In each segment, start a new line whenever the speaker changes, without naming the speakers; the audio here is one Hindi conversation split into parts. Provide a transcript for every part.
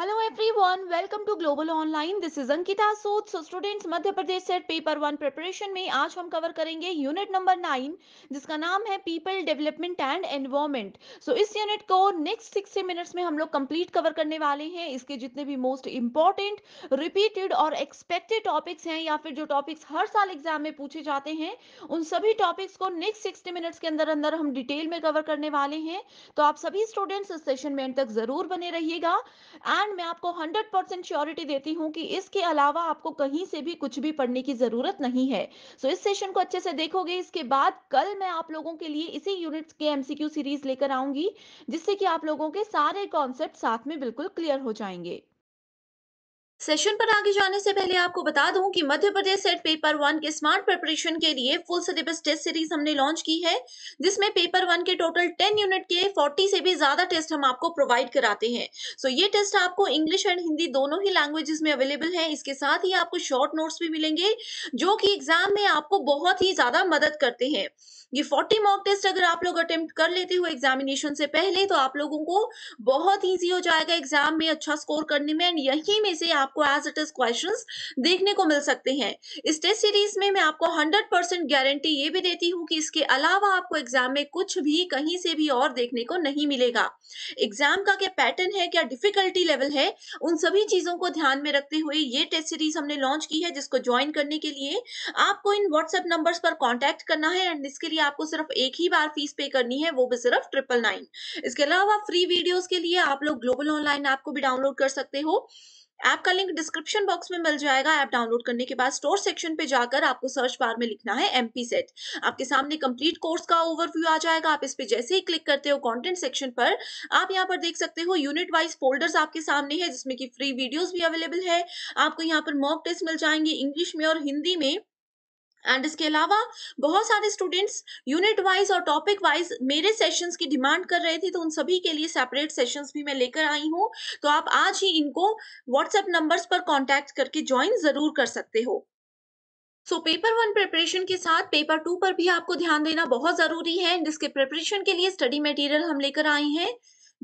Hello everyone welcome to global online this is Ankita Sood so students Madhya Pradesh SET paper one preparation में आज हम कवर करेंगे यूनिट नंबर नाइन जिसका नाम है people development and environment so इस यूनिट को नेक्स्ट सिक्सटी मिनट्स में हम लोग कंप्लीट कवर करने वाले हैं इसके जितने भी मोस्ट इंपॉर्टेंट रिपीटेड और एक्सपेक्टेड टॉपिक्स हैं या फिर जो टॉपिक्स हर साल एग्जाम में पूछे जाते हैं उन सभी टॉपिक्स को नेक्स्ट सिक्सटी मिनट्स के अंदर अंदर हम डिटेल में कवर करने वाले हैं तो आप सभी स्टूडेंट्स इस सेशन में एंड तक जरूर बने रहिएगा एंड एंड मैं आपको 100 परसेंट श्योरिटी देती हूँ कि इसके अलावा आपको कहीं से भी कुछ भी पढ़ने की जरूरत नहीं है सो so, इस सेशन को अच्छे से देखोगे इसके बाद कल मैं आप लोगों के लिए इसी यूनिट्स के एमसीक्यू सीरीज लेकर आऊंगी जिससे कि आप लोगों के सारे कॉन्सेप्ट साथ में बिल्कुल क्लियर हो जाएंगे सेशन पर आगे जाने से पहले आपको बता दूं कि Madhya Pradesh SET paper one के स्मार्ट प्रिपरेशन के लिए फुल सिलेबस टेस्ट सीरीज हमने लॉन्च की है जिसमें पेपर वन के टोटल टेन यूनिट के फोर्टी से भी ज्यादा टेस्ट हम आपको प्रोवाइड कराते हैं सो so, ये टेस्ट आपको इंग्लिश एंड हिंदी दोनों ही लैंग्वेजेस में अवेलेबल है इसके साथ ही आपको शॉर्ट नोट्स भी मिलेंगे जो कि एग्जाम में आपको बहुत ही ज्यादा मदद करते हैं ये 40 मॉक टेस्ट अगर आप लोग अटेम्प्ट कर लेते हो एग्जामिनेशन से पहले तो आप लोगों को बहुत ईजी हो जाएगा एग्जाम में अच्छा स्कोर करने में एंड यहीं में से आपको एज इट इज क्वेश्चन देखने को मिल सकते हैं इस टेस्ट सीरीज में मैं आपको हंड्रेड परसेंट गारंटी ये भी देती हूँ कि इसके अलावा आपको एग्जाम में कुछ भी कहीं से भी और देखने को नहीं मिलेगा एग्जाम का क्या पैटर्न है क्या डिफिकल्टी लेवल है उन सभी चीजों को ध्यान में रखते हुए ये टेस्ट सीरीज हमने लॉन्च की है जिसको ज्वाइन करने के लिए आपको इन व्हाट्सएप नंबर्स पर कांटेक्ट करना है एंड इसके लिए लिए आपको सिर्फ एक ही बार फीस पे करनी है वो भी सिर्फ ट्रिपल नाइन इसके अलावा फ्री वीडियोस के लिए आप लोग ग्लोबल ऑनलाइन ऐप को भी डाउनलोड कर सकते हो ऐप का लिंक डिस्क्रिप्शन बॉक्स में मिल जाएगा ऐप डाउनलोड करने के बाद स्टोर सेक्शन पे जाकर आपको सर्च बार में लिखना है एम सेट आपके सामने कंप्लीट कोर्स का ओवरव्यू आ जाएगा आप इस पे जैसे ही क्लिक करते हो कंटेंट सेक्शन पर आप यहाँ पर देख सकते हो यूनिट वाइज फोल्डर्स आपके सामने है जिसमें की फ्री वीडियोज भी अवेलेबल है आपको यहाँ पर मॉक टेस्ट मिल जाएंगे इंग्लिश में और हिंदी में एंड इसके अलावा बहुत सारे स्टूडेंट्स यूनिट वाइज और टॉपिक वाइज मेरे सेशंस की डिमांड कर रहे थे तो उन सभी के लिए सेपरेट सेशंस भी मैं लेकर आई हूँ तो आप आज ही इनको व्हाट्सएप नंबर्स पर कांटेक्ट करके ज्वाइन जरूर कर सकते हो सो पेपर वन प्रिपरेशन के साथ पेपर टू पर भी आपको ध्यान देना बहुत जरूरी है जिसके प्रिपरेशन के लिए स्टडी मटेरियल हम लेकर आए हैं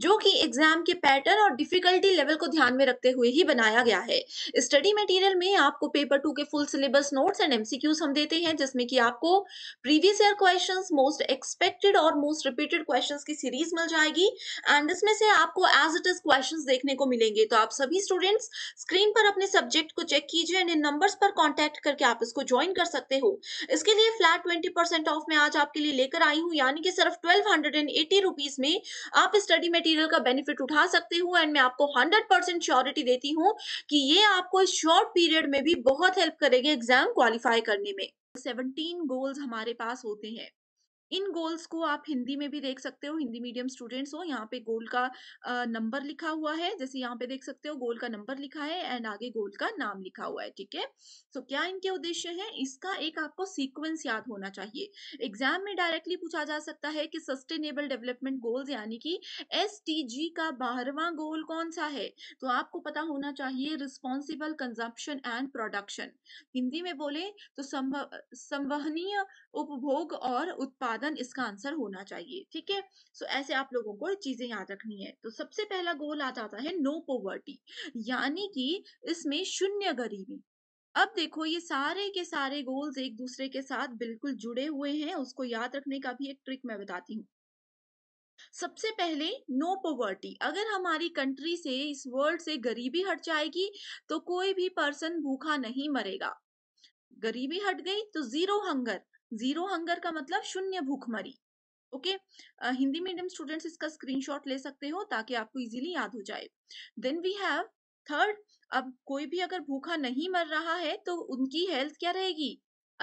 जो कि एग्जाम के पैटर्न और डिफिकल्टी लेवल को ध्यान में रखते हुए ही बनाया गया है स्टडी मटेरियल में आपको पेपर टू के full syllabus notes and MCQs हम देते हैं जिसमें कि आपको previous year questions most expected और मोस्ट रिपीटेड क्वेश्चंस की सीरीज मिल जाएगी एंड इसमें से आपको एज इट इज क्वेश्चन देखने को मिलेंगे तो आप सभी स्टूडेंट्स स्क्रीन पर अपने सब्जेक्ट को चेक कीजिए एंड इन नंबर पर कॉन्टेक्ट करके आप इसको ज्वाइन कर सकते हो इसके लिए फ्लैट ट्वेंटी ऑफ में आज आपके लिए लेकर आई हूँ यानी कि सिर्फ ट्वेल्व में आप स्टडी मटेरियल का बेनिफिट उठा सकते हो एंड मैं आपको 100 परसेंट श्योरिटी देती हूँ कि ये आपको इस शॉर्ट पीरियड में भी बहुत हेल्प करेगी एग्जाम क्वालिफाई करने में 17 गोल्स हमारे पास होते हैं इन गोल्स को आप हिंदी में भी देख सकते हो हिंदी मीडियम स्टूडेंट्स हो यहाँ पे गोल का नंबर लिखा हुआ है जैसे यहाँ पे देख सकते हो गोल का नंबर लिखा है एंड आगे गोल का नाम लिखा हुआ है ठीक है सो क्या इनके उद्देश्य है इसका एक आपको सीक्वेंस याद होना चाहिए एग्जाम में डायरेक्टली पूछा जा सकता है कि सस्टेनेबल डेवलपमेंट गोल्स यानी कि एस का बारहवा गोल कौन सा है तो आपको पता होना चाहिए responsible consumption and production Hindi में बोले तो संवहनीय उपभोग और उत्पादन लगन इसका आंसर होना चाहिए ठीक है सो ऐसे आप लोगों को चीजें याद रखनी है तो सबसे पहला गोल आ जाता है नो पोवर्टी यानी कि इसमें शून्य गरीबी अब देखो ये सारे के सारे गोल्स एक दूसरे के साथ बिल्कुल जुड़े हुए हैं उसको याद रखने का भी एक ट्रिक मैं बताती हूँ सबसे पहले नो पोवर्टी अगर हमारी कंट्री से इस वर्ल्ड से गरीबी हट जाएगी तो कोई भी पर्सन भूखा नहीं मरेगा गरीबी हट गई तो जीरो हंगर जीरो हंगर का मतलब शून्य भूखमरी ओके हिंदी मीडियम स्टूडेंट्स इसका स्क्रीनशॉट ले सकते हो ताकि आपको इजीली याद हो जाए देन वी हैव थर्ड अब कोई भी अगर भूखा नहीं मर रहा है तो उनकी हेल्थ क्या रहेगी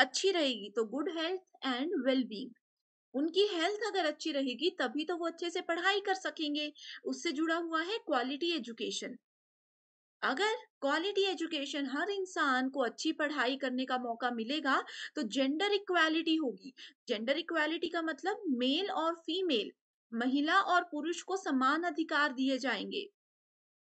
अच्छी रहेगी तो गुड हेल्थ एंड वेलबींग उनकी हेल्थ अगर अच्छी रहेगी तभी तो वो अच्छे से पढ़ाई कर सकेंगे उससे जुड़ा हुआ है क्वालिटी एजुकेशन अगर क्वालिटी एजुकेशन हर इंसान को अच्छी पढ़ाई करने का मौका मिलेगा तो जेंडर इक्वालिटी होगी जेंडर इक्वालिटी का मतलब मेल और फीमेल महिला और पुरुष को समान अधिकार दिए जाएंगे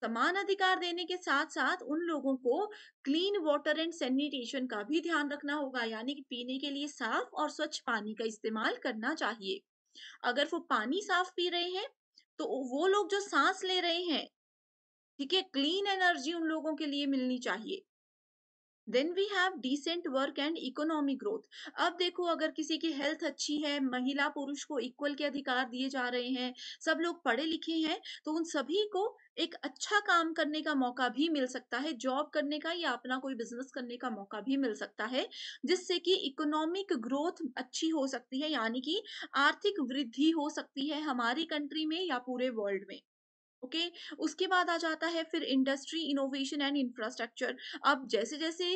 समान अधिकार देने के साथ साथ उन लोगों को क्लीन वाटर एंड सैनिटेशन का भी ध्यान रखना होगा यानी कि पीने के लिए साफ और स्वच्छ पानी का इस्तेमाल करना चाहिए अगर वो पानी साफ पी रहे हैं तो वो लोग जो सांस ले रहे हैं ठीक है क्लीन एनर्जी उन लोगों के लिए मिलनी चाहिए then we have decent work and economic growth अब देखो अगर किसी की हेल्थ अच्छी है महिला पुरुष को इक्वल के अधिकार दिए जा रहे हैं सब लोग पढ़े लिखे हैं तो उन सभी को एक अच्छा काम करने का मौका भी मिल सकता है जॉब करने का या अपना कोई बिजनेस करने का मौका भी मिल सकता है जिससे कि इकोनॉमिक ग्रोथ अच्छी हो सकती है यानी कि आर्थिक वृद्धि हो सकती है हमारी कंट्री में या पूरे वर्ल्ड में ओके okay? उसके बाद आ जाता है फिर इंडस्ट्री इनोवेशन एंड इंफ्रास्ट्रक्चर अब जैसे जैसे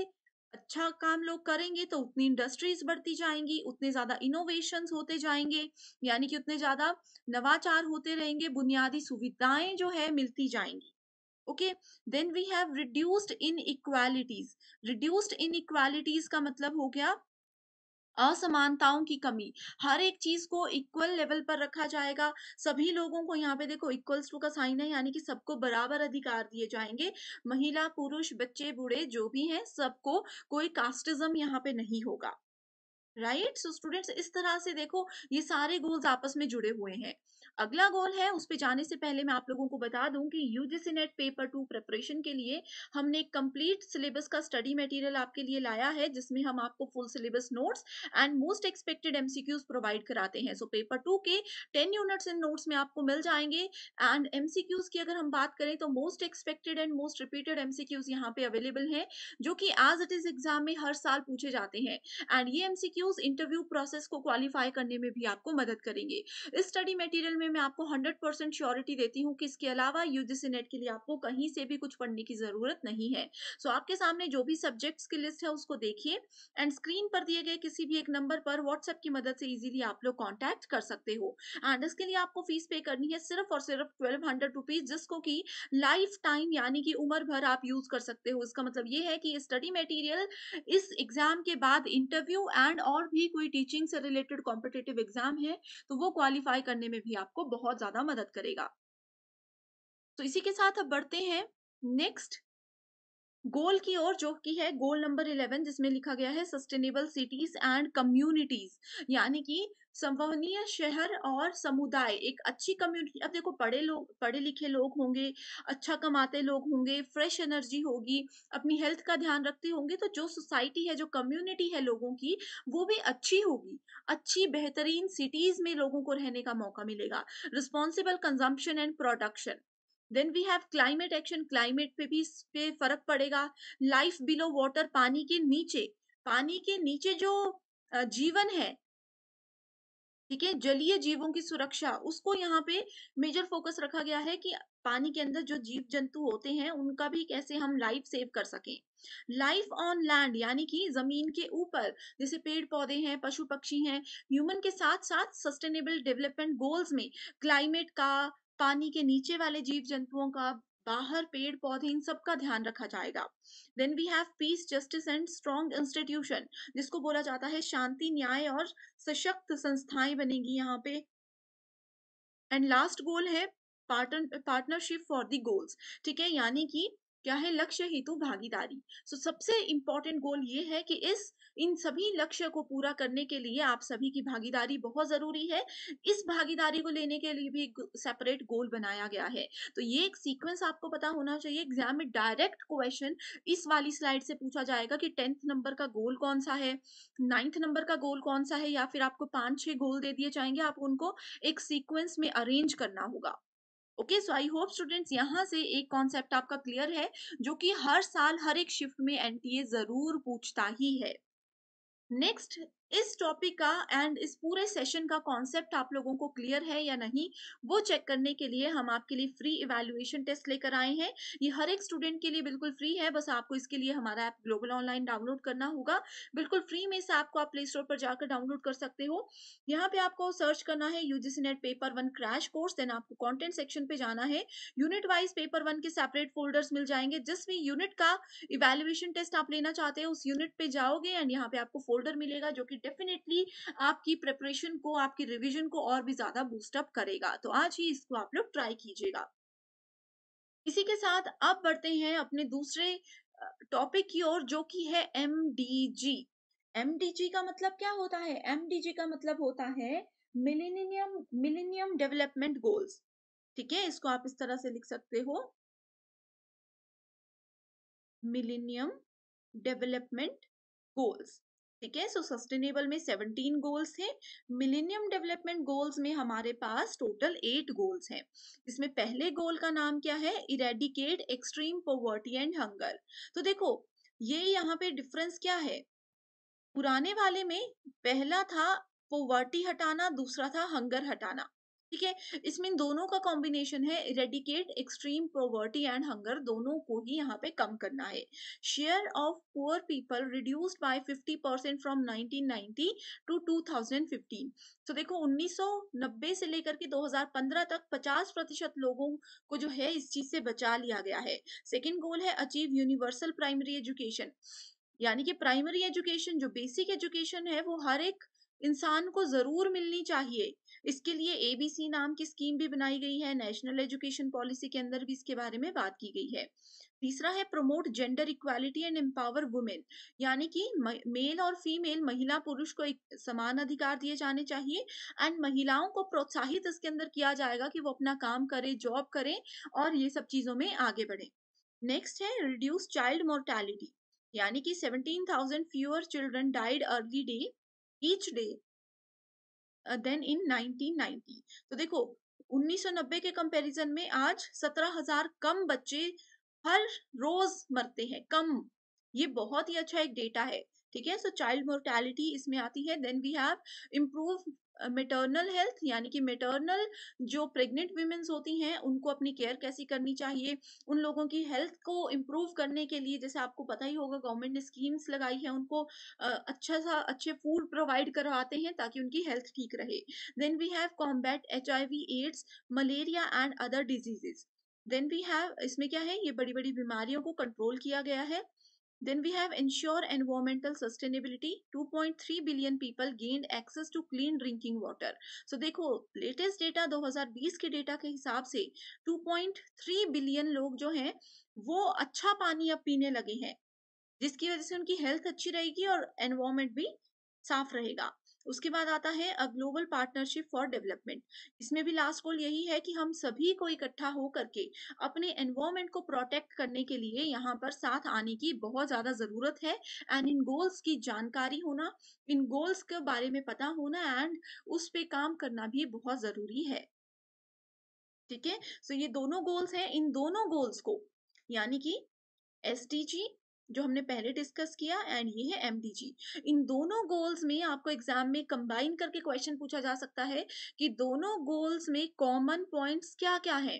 अच्छा काम लोग करेंगे तो उतनी इंडस्ट्रीज बढ़ती जाएंगी उतने ज्यादा इनोवेशन होते जाएंगे यानी कि उतने ज्यादा नवाचार होते रहेंगे बुनियादी सुविधाएं जो है मिलती जाएंगी okay then we have reduced inequalities reduced inequalities का मतलब हो गया असमानताओं की कमी हर एक चीज को इक्वल लेवल पर रखा जाएगा सभी लोगों को यहाँ पे देखो इक्वल्स टू का साइन है यानी कि सबको बराबर अधिकार दिए जाएंगे महिला पुरुष बच्चे बूढ़े जो भी हैं सबको कोई कास्टिज्म यहाँ पे नहीं होगा राइट सो स्टूडेंट्स इस तरह से देखो ये सारे गोल्स आपस में जुड़े हुए हैं अगला गोल है उस पर जाने से पहले मैं आप लोगों को बता दूं कि UGC NET paper two preparation के लिए हमने कंप्लीट सिलेबस का स्टडी मटेरियल आपके लिए लाया है जिसमें हम आपको full syllabus notes and most expected MCQs provide कराते हैं सो पेपर टू के टेन यूनिट्स इन नोट्स में आपको मिल जाएंगे एंड एम की अगर हम बात करें तो most expected and most repeated MCQs यहाँ पे अवेलेबल हैं जो कि एज इट इज एग्जाम में हर साल पूछे जाते हैं एंड ये एम इंटरव्यू प्रोसेस को क्वालिफाई करने में भी आपको मदद करेंगे इस स्टडी मटेरियल में में मैं आपको 100 परसेंट श्योरिटी देती हूँ कि इसके अलावा यूजीसी नेट के लिए आपको कहीं से भी कुछ पढ़ने की जरूरत नहीं है सो so, आपके सामने जो भी सब्जेक्ट्स की लिस्ट है उसको देखिए एंड स्क्रीन पर दिए गए किसी भी एक नंबर पर व्हाट्सएप की मदद से इजिली आप लोग कॉन्टैक्ट कर सकते हो एंड इसके लिए आपको फीस पे करनी है सिर्फ और सिर्फ ट्वेल्व हंड्रेड जिसको कि लाइफ टाइम यानी कि उम्र भर आप यूज कर सकते हो इसका मतलब ये है कि स्टडी मटेरियल इस एग्जाम के बाद इंटरव्यू एंड और भी कोई टीचिंग से रिलेटेड कॉम्पिटेटिव एग्जाम है तो वो क्वालिफाई करने में भी आपको आपको बहुत ज्यादा मदद करेगा तो इसी के साथ अब बढ़ते हैं नेक्स्ट गोल की ओर जो कि है गोल नंबर इलेवन जिसमें लिखा गया है सस्टेनेबल सिटीज एंड कम्युनिटीज यानी कि संभवनीय शहर और समुदाय एक अच्छी कम्युनिटी अब देखो पढ़े लोग पढ़े लिखे लोग होंगे अच्छा कमाते लोग होंगे फ्रेश एनर्जी होगी अपनी हेल्थ का ध्यान रखते होंगे तो जो सोसाइटी है जो कम्युनिटी है लोगों की वो भी अच्छी होगी अच्छी बेहतरीन सिटीज में लोगों को रहने का मौका मिलेगा responsible consumption and production then we have climate action climate पे भी इस पे फर्क पड़ेगा लाइफ बिलो वाटर पानी के नीचे पानी के नीचे जो जीवन है ठीक है जलीय जीवों की सुरक्षा उसको यहाँ पे मेजर फोकस रखा गया है कि पानी के अंदर जो जीव जंतु होते हैं उनका भी कैसे हम लाइफ सेव कर सकें लाइफ ऑन लैंड यानी कि जमीन के ऊपर जैसे पेड़ पौधे हैं पशु पक्षी हैं ह्यूमन के साथ साथ सस्टेनेबल डेवलपमेंट गोल्स में क्लाइमेट का पानी के नीचे वाले जीव जंतुओं का बाहर पेड़ पौधे इन सब का ध्यान रखा जाएगा then we have peace justice and strong institution जिसको बोला जाता है शांति न्याय और सशक्त संस्थाएं बनेगी यहाँ पे एंड लास्ट गोल है पार्टनरशिप फॉर दी गोल्स ठीक है यानी कि क्या है लक्ष्य हेतु भागीदारी सो so, सबसे इंपॉर्टेंट गोल ये है कि इस इन सभी लक्ष्य को पूरा करने के लिए आप सभी की भागीदारी बहुत जरूरी है इस भागीदारी को लेने के लिए भी सेपरेट गोल बनाया गया है तो ये एक सीक्वेंस आपको पता होना चाहिए एग्जाम में डायरेक्ट क्वेश्चन इस वाली स्लाइड से पूछा जाएगा कि टेंथ नंबर का गोल कौन सा है नाइन्थ नंबर का गोल कौन सा है या फिर आपको पांच छह गोल दे दिए जाएंगे आप उनको एक सीक्वेंस में अरेंज करना होगा okay so I hope students यहाँ से एक कॉन्सेप्ट आपका क्लियर है जो कि हर साल हर एक शिफ्ट में एनटीए जरूर पूछता ही है Next इस टॉपिक का एंड इस पूरे सेशन का कॉन्सेप्ट आप लोगों को क्लियर है या नहीं वो चेक करने के लिए हम आपके लिए फ्री इवेल्युएशन टेस्ट लेकर आए हैं ये हर एक स्टूडेंट के लिए बिल्कुल फ्री है बस आपको इसके लिए हमारा ऐप ग्लोबल ऑनलाइन डाउनलोड करना होगा बिल्कुल फ्री में से आपको आप प्ले स्टोर पर जाकर डाउनलोड कर सकते हो यहाँ पे आपको सर्च करना है UGC NET paper one crash course then आपको कॉन्टेंट सेक्शन पे जाना है यूनिट वाइज पेपर वन के सेपरेट फोल्डर्स मिल जाएंगे जिस भी यूनिट का इवेल्युएशन टेस्ट आप लेना चाहते हैं उस यूनिट पे जाओगे एंड यहाँ पे आपको फोल्डर मिलेगा जो कि डेफिनेटली आपकी प्रिपरेशन को आपकी रिविजन को और भी ज्यादा बूस्टअप करेगा तो आज ही इसको आप लोग ट्राई कीजिएगा इसी के साथ अब बढ़ते हैं अपने दूसरे टॉपिक की ओर जो कि है एम डी का मतलब क्या होता है एमडीजी का मतलब होता है मिलेनियम मिलेनियम डेवलपमेंट गोल्स ठीक है इसको आप इस तरह से लिख सकते हो मिलेनियम डेवलपमेंट गोल्स ठीक है सो सस्टेनेबल में 17 गोल्स हैं मिलेनियम डेवलपमेंट गोल्स में हमारे पास टोटल एट गोल्स हैं इसमें पहले गोल का नाम क्या है eradicate extreme poverty and hunger तो देखो ये यहाँ पे डिफरेंस क्या है पुराने वाले में पहला था पोवर्टी हटाना दूसरा था हंगर हटाना ठीक है इसमें दोनों का कॉम्बिनेशन है eradicate extreme poverty and hunger दोनों को ही यहाँ पे कम करना है share of poor people reduced by 50 percent from 1990 to 2015 तो देखो 1990 से लेकर के 2015 तक 50 प्रतिशत लोगों को जो है इस चीज से बचा लिया गया है सेकेंड गोल है अचीव यूनिवर्सल प्राइमरी एजुकेशन यानी कि प्राइमरी एजुकेशन जो बेसिक एजुकेशन है वो हर एक इंसान को जरूर मिलनी चाहिए इसके लिए एबीसी नाम की स्कीम भी बनाई गई है नेशनल एजुकेशन पॉलिसी के अंदर भी इसके बारे में बात की गई है तीसरा है promote gender equality and empower women यानी कि मेल और फीमेल महिला पुरुष को समान अधिकार दिए जाने चाहिए एंड महिलाओं को प्रोत्साहित इसके अंदर किया जाएगा कि वो अपना काम करें जॉब करें और ये सब चीजों में आगे बढ़े नेक्स्ट है रिड्यूस चाइल्ड मोर्टेलिटी यानी कि 17,000 thousand fewer children died early day each day than in 1990 तो देखो 1990 के कंपैरिजन में आज 17,000 कम बच्चे हर रोज मरते हैं कम ये बहुत ही अच्छा एक डेटा है ठीक है सो चाइल्ड मोर्टेलिटी इसमें आती है then we have improve maternal health यानी कि मेटर्नल जो प्रेग्नेंट वीमेंस होती हैं उनको अपनी केयर कैसी करनी चाहिए उन लोगों की हेल्थ को इम्प्रूव करने के लिए जैसे आपको पता ही होगा गवर्नमेंट ने स्कीम्स लगाई है उनको अच्छा सा अच्छे फूड प्रोवाइड करवाते हैं ताकि उनकी हेल्थ ठीक रहे then we have combat H AIDS malaria and other diseases then we have इसमें क्या है ये बड़ी बड़ी बीमारियों को कंट्रोल किया गया है Then we have ensure environmental sustainability. 2.3 billion people gained access to clean drinking water. So dekho latest data 2020 ke data ke hisab se 2.3 billion log jo hain wo acha pani ab peene lage hain jiski wajah se unki health achhi rahegi aur environment bhi saaf rahega उसके बाद आता है a global partnership for development इसमें भी लास्ट गोल यही है कि हम सभी को इकट्ठा हो करके अपने एनवायरमेंट को प्रोटेक्ट करने के लिए यहाँ पर साथ आने की बहुत ज्यादा जरूरत है एंड इन गोल्स की जानकारी होना इन गोल्स के बारे में पता होना एंड उस पर काम करना भी बहुत जरूरी है ठीक है सो ये दोनों गोल्स हैं इन दोनों गोल्स को यानी कि एस जी जो हमने पहले डिस्कस किया एंड ये है एमडीजी इन दोनों गोल्स में आपको एग्जाम में कंबाइन करके क्वेश्चन पूछा जा सकता है कि दोनों गोल्स में कॉमन पॉइंट्स क्या क्या है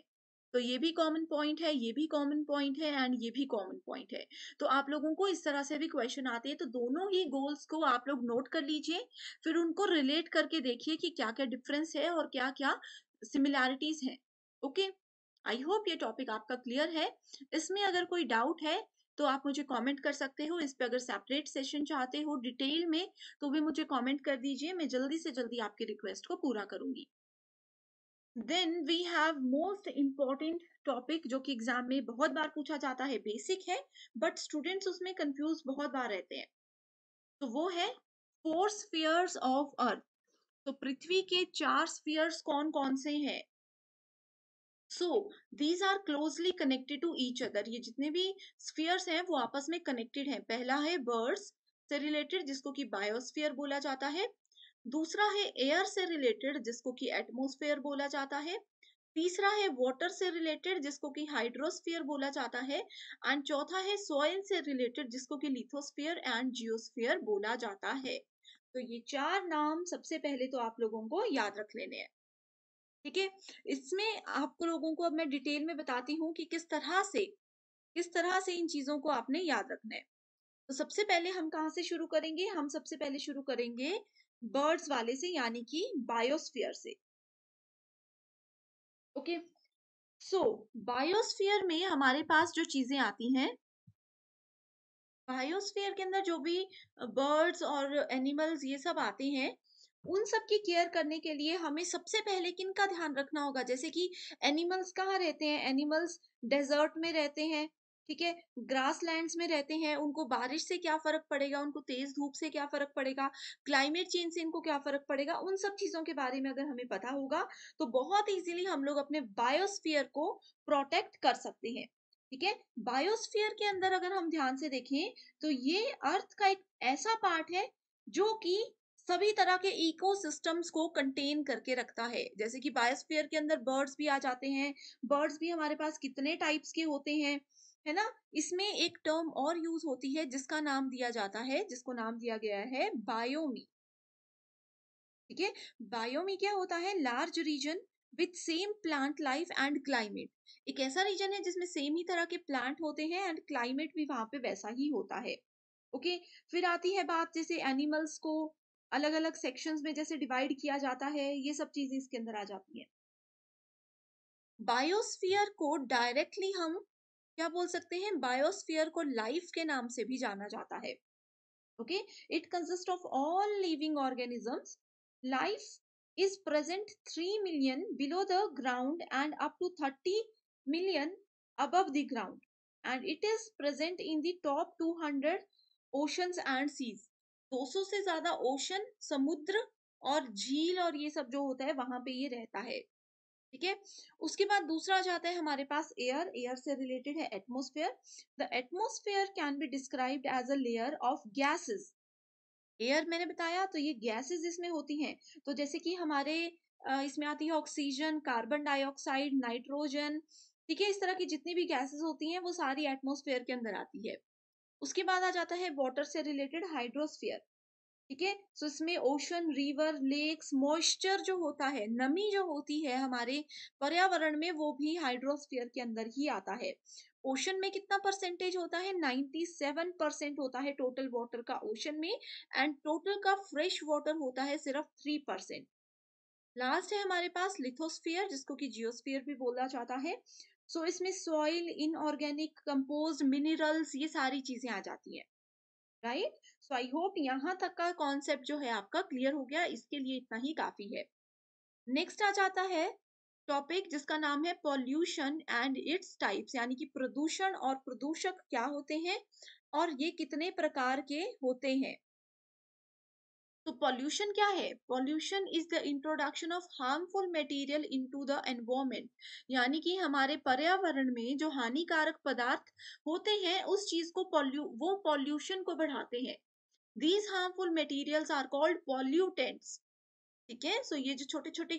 तो ये भी कॉमन पॉइंट है ये भी कॉमन पॉइंट है एंड ये भी कॉमन पॉइंट है तो आप लोगों को इस तरह से भी क्वेश्चन आते हैं तो दोनों ही गोल्स को आप लोग नोट कर लीजिए फिर उनको रिलेट करके देखिए कि क्या क्या डिफरेंस है और क्या क्या सिमिलैरिटीज हैं ओके आई होप ये टॉपिक आपका क्लियर है इसमें अगर कोई डाउट है तो आप मुझे कमेंट कर सकते हो इस पर अगर सेपरेट सेशन चाहते हो डिटेल में तो भी मुझे कमेंट कर दीजिए मैं जल्दी से जल्दी आपकी रिक्वेस्ट को पूरा करूंगी then we have most important topic जो कि एग्जाम में बहुत बार पूछा जाता है बेसिक है बट स्टूडेंट्स उसमें कंफ्यूज बहुत बार रहते हैं तो वो है फोर स्पीयर्स ऑफ अर्थ तो पृथ्वी के चार स्पीयर्स कौन कौन से हैं so these are closely connected to each other ये जितने भी स्फीयर्स हैं वो आपस में कनेक्टेड हैं पहला है बर्ड्स से रिलेटेड जिसको कि बायोस्फीयर बोला जाता है दूसरा है एयर से रिलेटेड जिसको कि एटमोस्फेयर बोला जाता है तीसरा है वाटर से रिलेटेड जिसको कि हाइड्रोस्फीयर बोला जाता है एंड चौथा है सोइल से रिलेटेड जिसको कि लिथोस्फीयर एंड जियोस्फीयर बोला जाता है तो ये चार नाम सबसे पहले तो आप लोगों को याद रख लेने हैं ठीक है इसमें आप लोगों को अब मैं डिटेल में बताती हूँ कि किस तरह से किस तरह से इन चीजों को आपने याद रखना है तो सबसे पहले हम कहा से शुरू करेंगे हम सबसे पहले शुरू करेंगे बर्ड्स वाले से यानी कि बायोस्फीयर से ओके सो बायोस्फीयर में हमारे पास जो चीजें आती हैं बायोस्फीयर के अंदर जो भी बर्ड्स और एनिमल्स ये सब आते हैं उन सब की केयर करने के लिए हमें सबसे पहले किन का ध्यान रखना होगा जैसे कि एनिमल्स कहाँ रहते हैं एनिमल्स डेजर्ट में रहते हैं ठीक है ग्रास लैंड में रहते हैं उनको बारिश से क्या फर्क पड़ेगा उनको तेज धूप से क्या फर्क पड़ेगा क्लाइमेट चेंज से इनको क्या फर्क पड़ेगा उन सब चीजों के बारे में अगर हमें पता होगा तो बहुत इजीली हम लोग अपने बायोस्फीयर को प्रोटेक्ट कर सकते हैं ठीक है बायोस्फीयर के अंदर अगर हम ध्यान से देखें तो ये अर्थ का एक ऐसा पार्ट है जो कि सभी तरह के इकोसिस्टम्स को कंटेन करके रखता है जैसे कि बायोस्फीयर के अंदर बर्ड्स भी आ जाते हैं बर्ड्स भी हमारे पास कितने टाइप्स के होते हैं है ना इसमें एक टर्म और यूज होती है जिसका नाम दिया जाता है जिसको नाम दिया गया है बायोमी ठीक है बायोमी क्या होता है large region with same plant life and climate एक ऐसा रीजन है जिसमें सेम ही तरह के प्लांट होते हैं एंड क्लाइमेट भी वहां पे वैसा ही होता है ओके okay? फिर आती है बात जैसे एनिमल्स को अलग अलग सेक्शंस में जैसे डिवाइड किया जाता है ये सब चीजें इसके अंदर आ जाती हैं बायोस्फीयर को डायरेक्टली हम क्या बोल सकते हैं बायोस्फीयर को लाइफ के नाम से भी जाना जाता है okay it consist of all living organisms life is present 3 million below the ground and up to 30 million above ground and it is present in in the top 200 oceans and seas 200 से ज्यादा ओशन समुद्र और झील और ये सब जो होता है वहां पे ये रहता है ठीक है उसके बाद दूसरा आ जाता है हमारे पास एयर एयर से रिलेटेड है atmosphere the atmosphere can be described as a layer of gases air मैंने बताया तो ये गैसेस इसमें होती हैं तो जैसे कि हमारे इसमें आती है ऑक्सीजन कार्बन डाइऑक्साइड नाइट्रोजन ठीक है इस तरह की जितनी भी गैसेस होती हैं वो सारी एटमोस्फेयर के अंदर आती है उसके बाद आ जाता है वाटर से रिलेटेड हाइड्रोस्फीयर ठीक है सो इसमें ओशन रिवर लेक्स मॉइस्चर जो होता है नमी जो होती है हमारे पर्यावरण में वो भी हाइड्रोस्फीयर के अंदर ही आता है ओशन में कितना परसेंटेज होता है 97 परसेंट होता है टोटल वाटर का ओशन में एंड टोटल का फ्रेश वाटर होता है सिर्फ थ्री परसेंट लास्ट है हमारे पास लिथोस्फीयर जिसको कि जियोस्फीयर भी बोला जाता है सो इसमें सॉइल इनऑर्गेनिक कंपोज मिनरल्स ये सारी चीजें आ जाती हैं राइट सो आई होप यहाँ तक का कॉन्सेप्ट जो है आपका क्लियर हो गया इसके लिए इतना ही काफी है नेक्स्ट आ जाता है टॉपिक जिसका नाम है पॉल्यूशन एंड इट्स टाइप्स यानी कि प्रदूषण और प्रदूषक क्या होते हैं और ये कितने प्रकार के होते हैं तो पॉल्यूशन क्या है pollution is the introduction of harmful material into the environment यानी कि हमारे पर्यावरण में जो हानिकारक पदार्थ होते हैं उस चीज को पॉल्यू वो पॉल्यूशन को बढ़ाते हैं these harmful materials are called pollutants ठीक है सो ये जो छोटे छोटे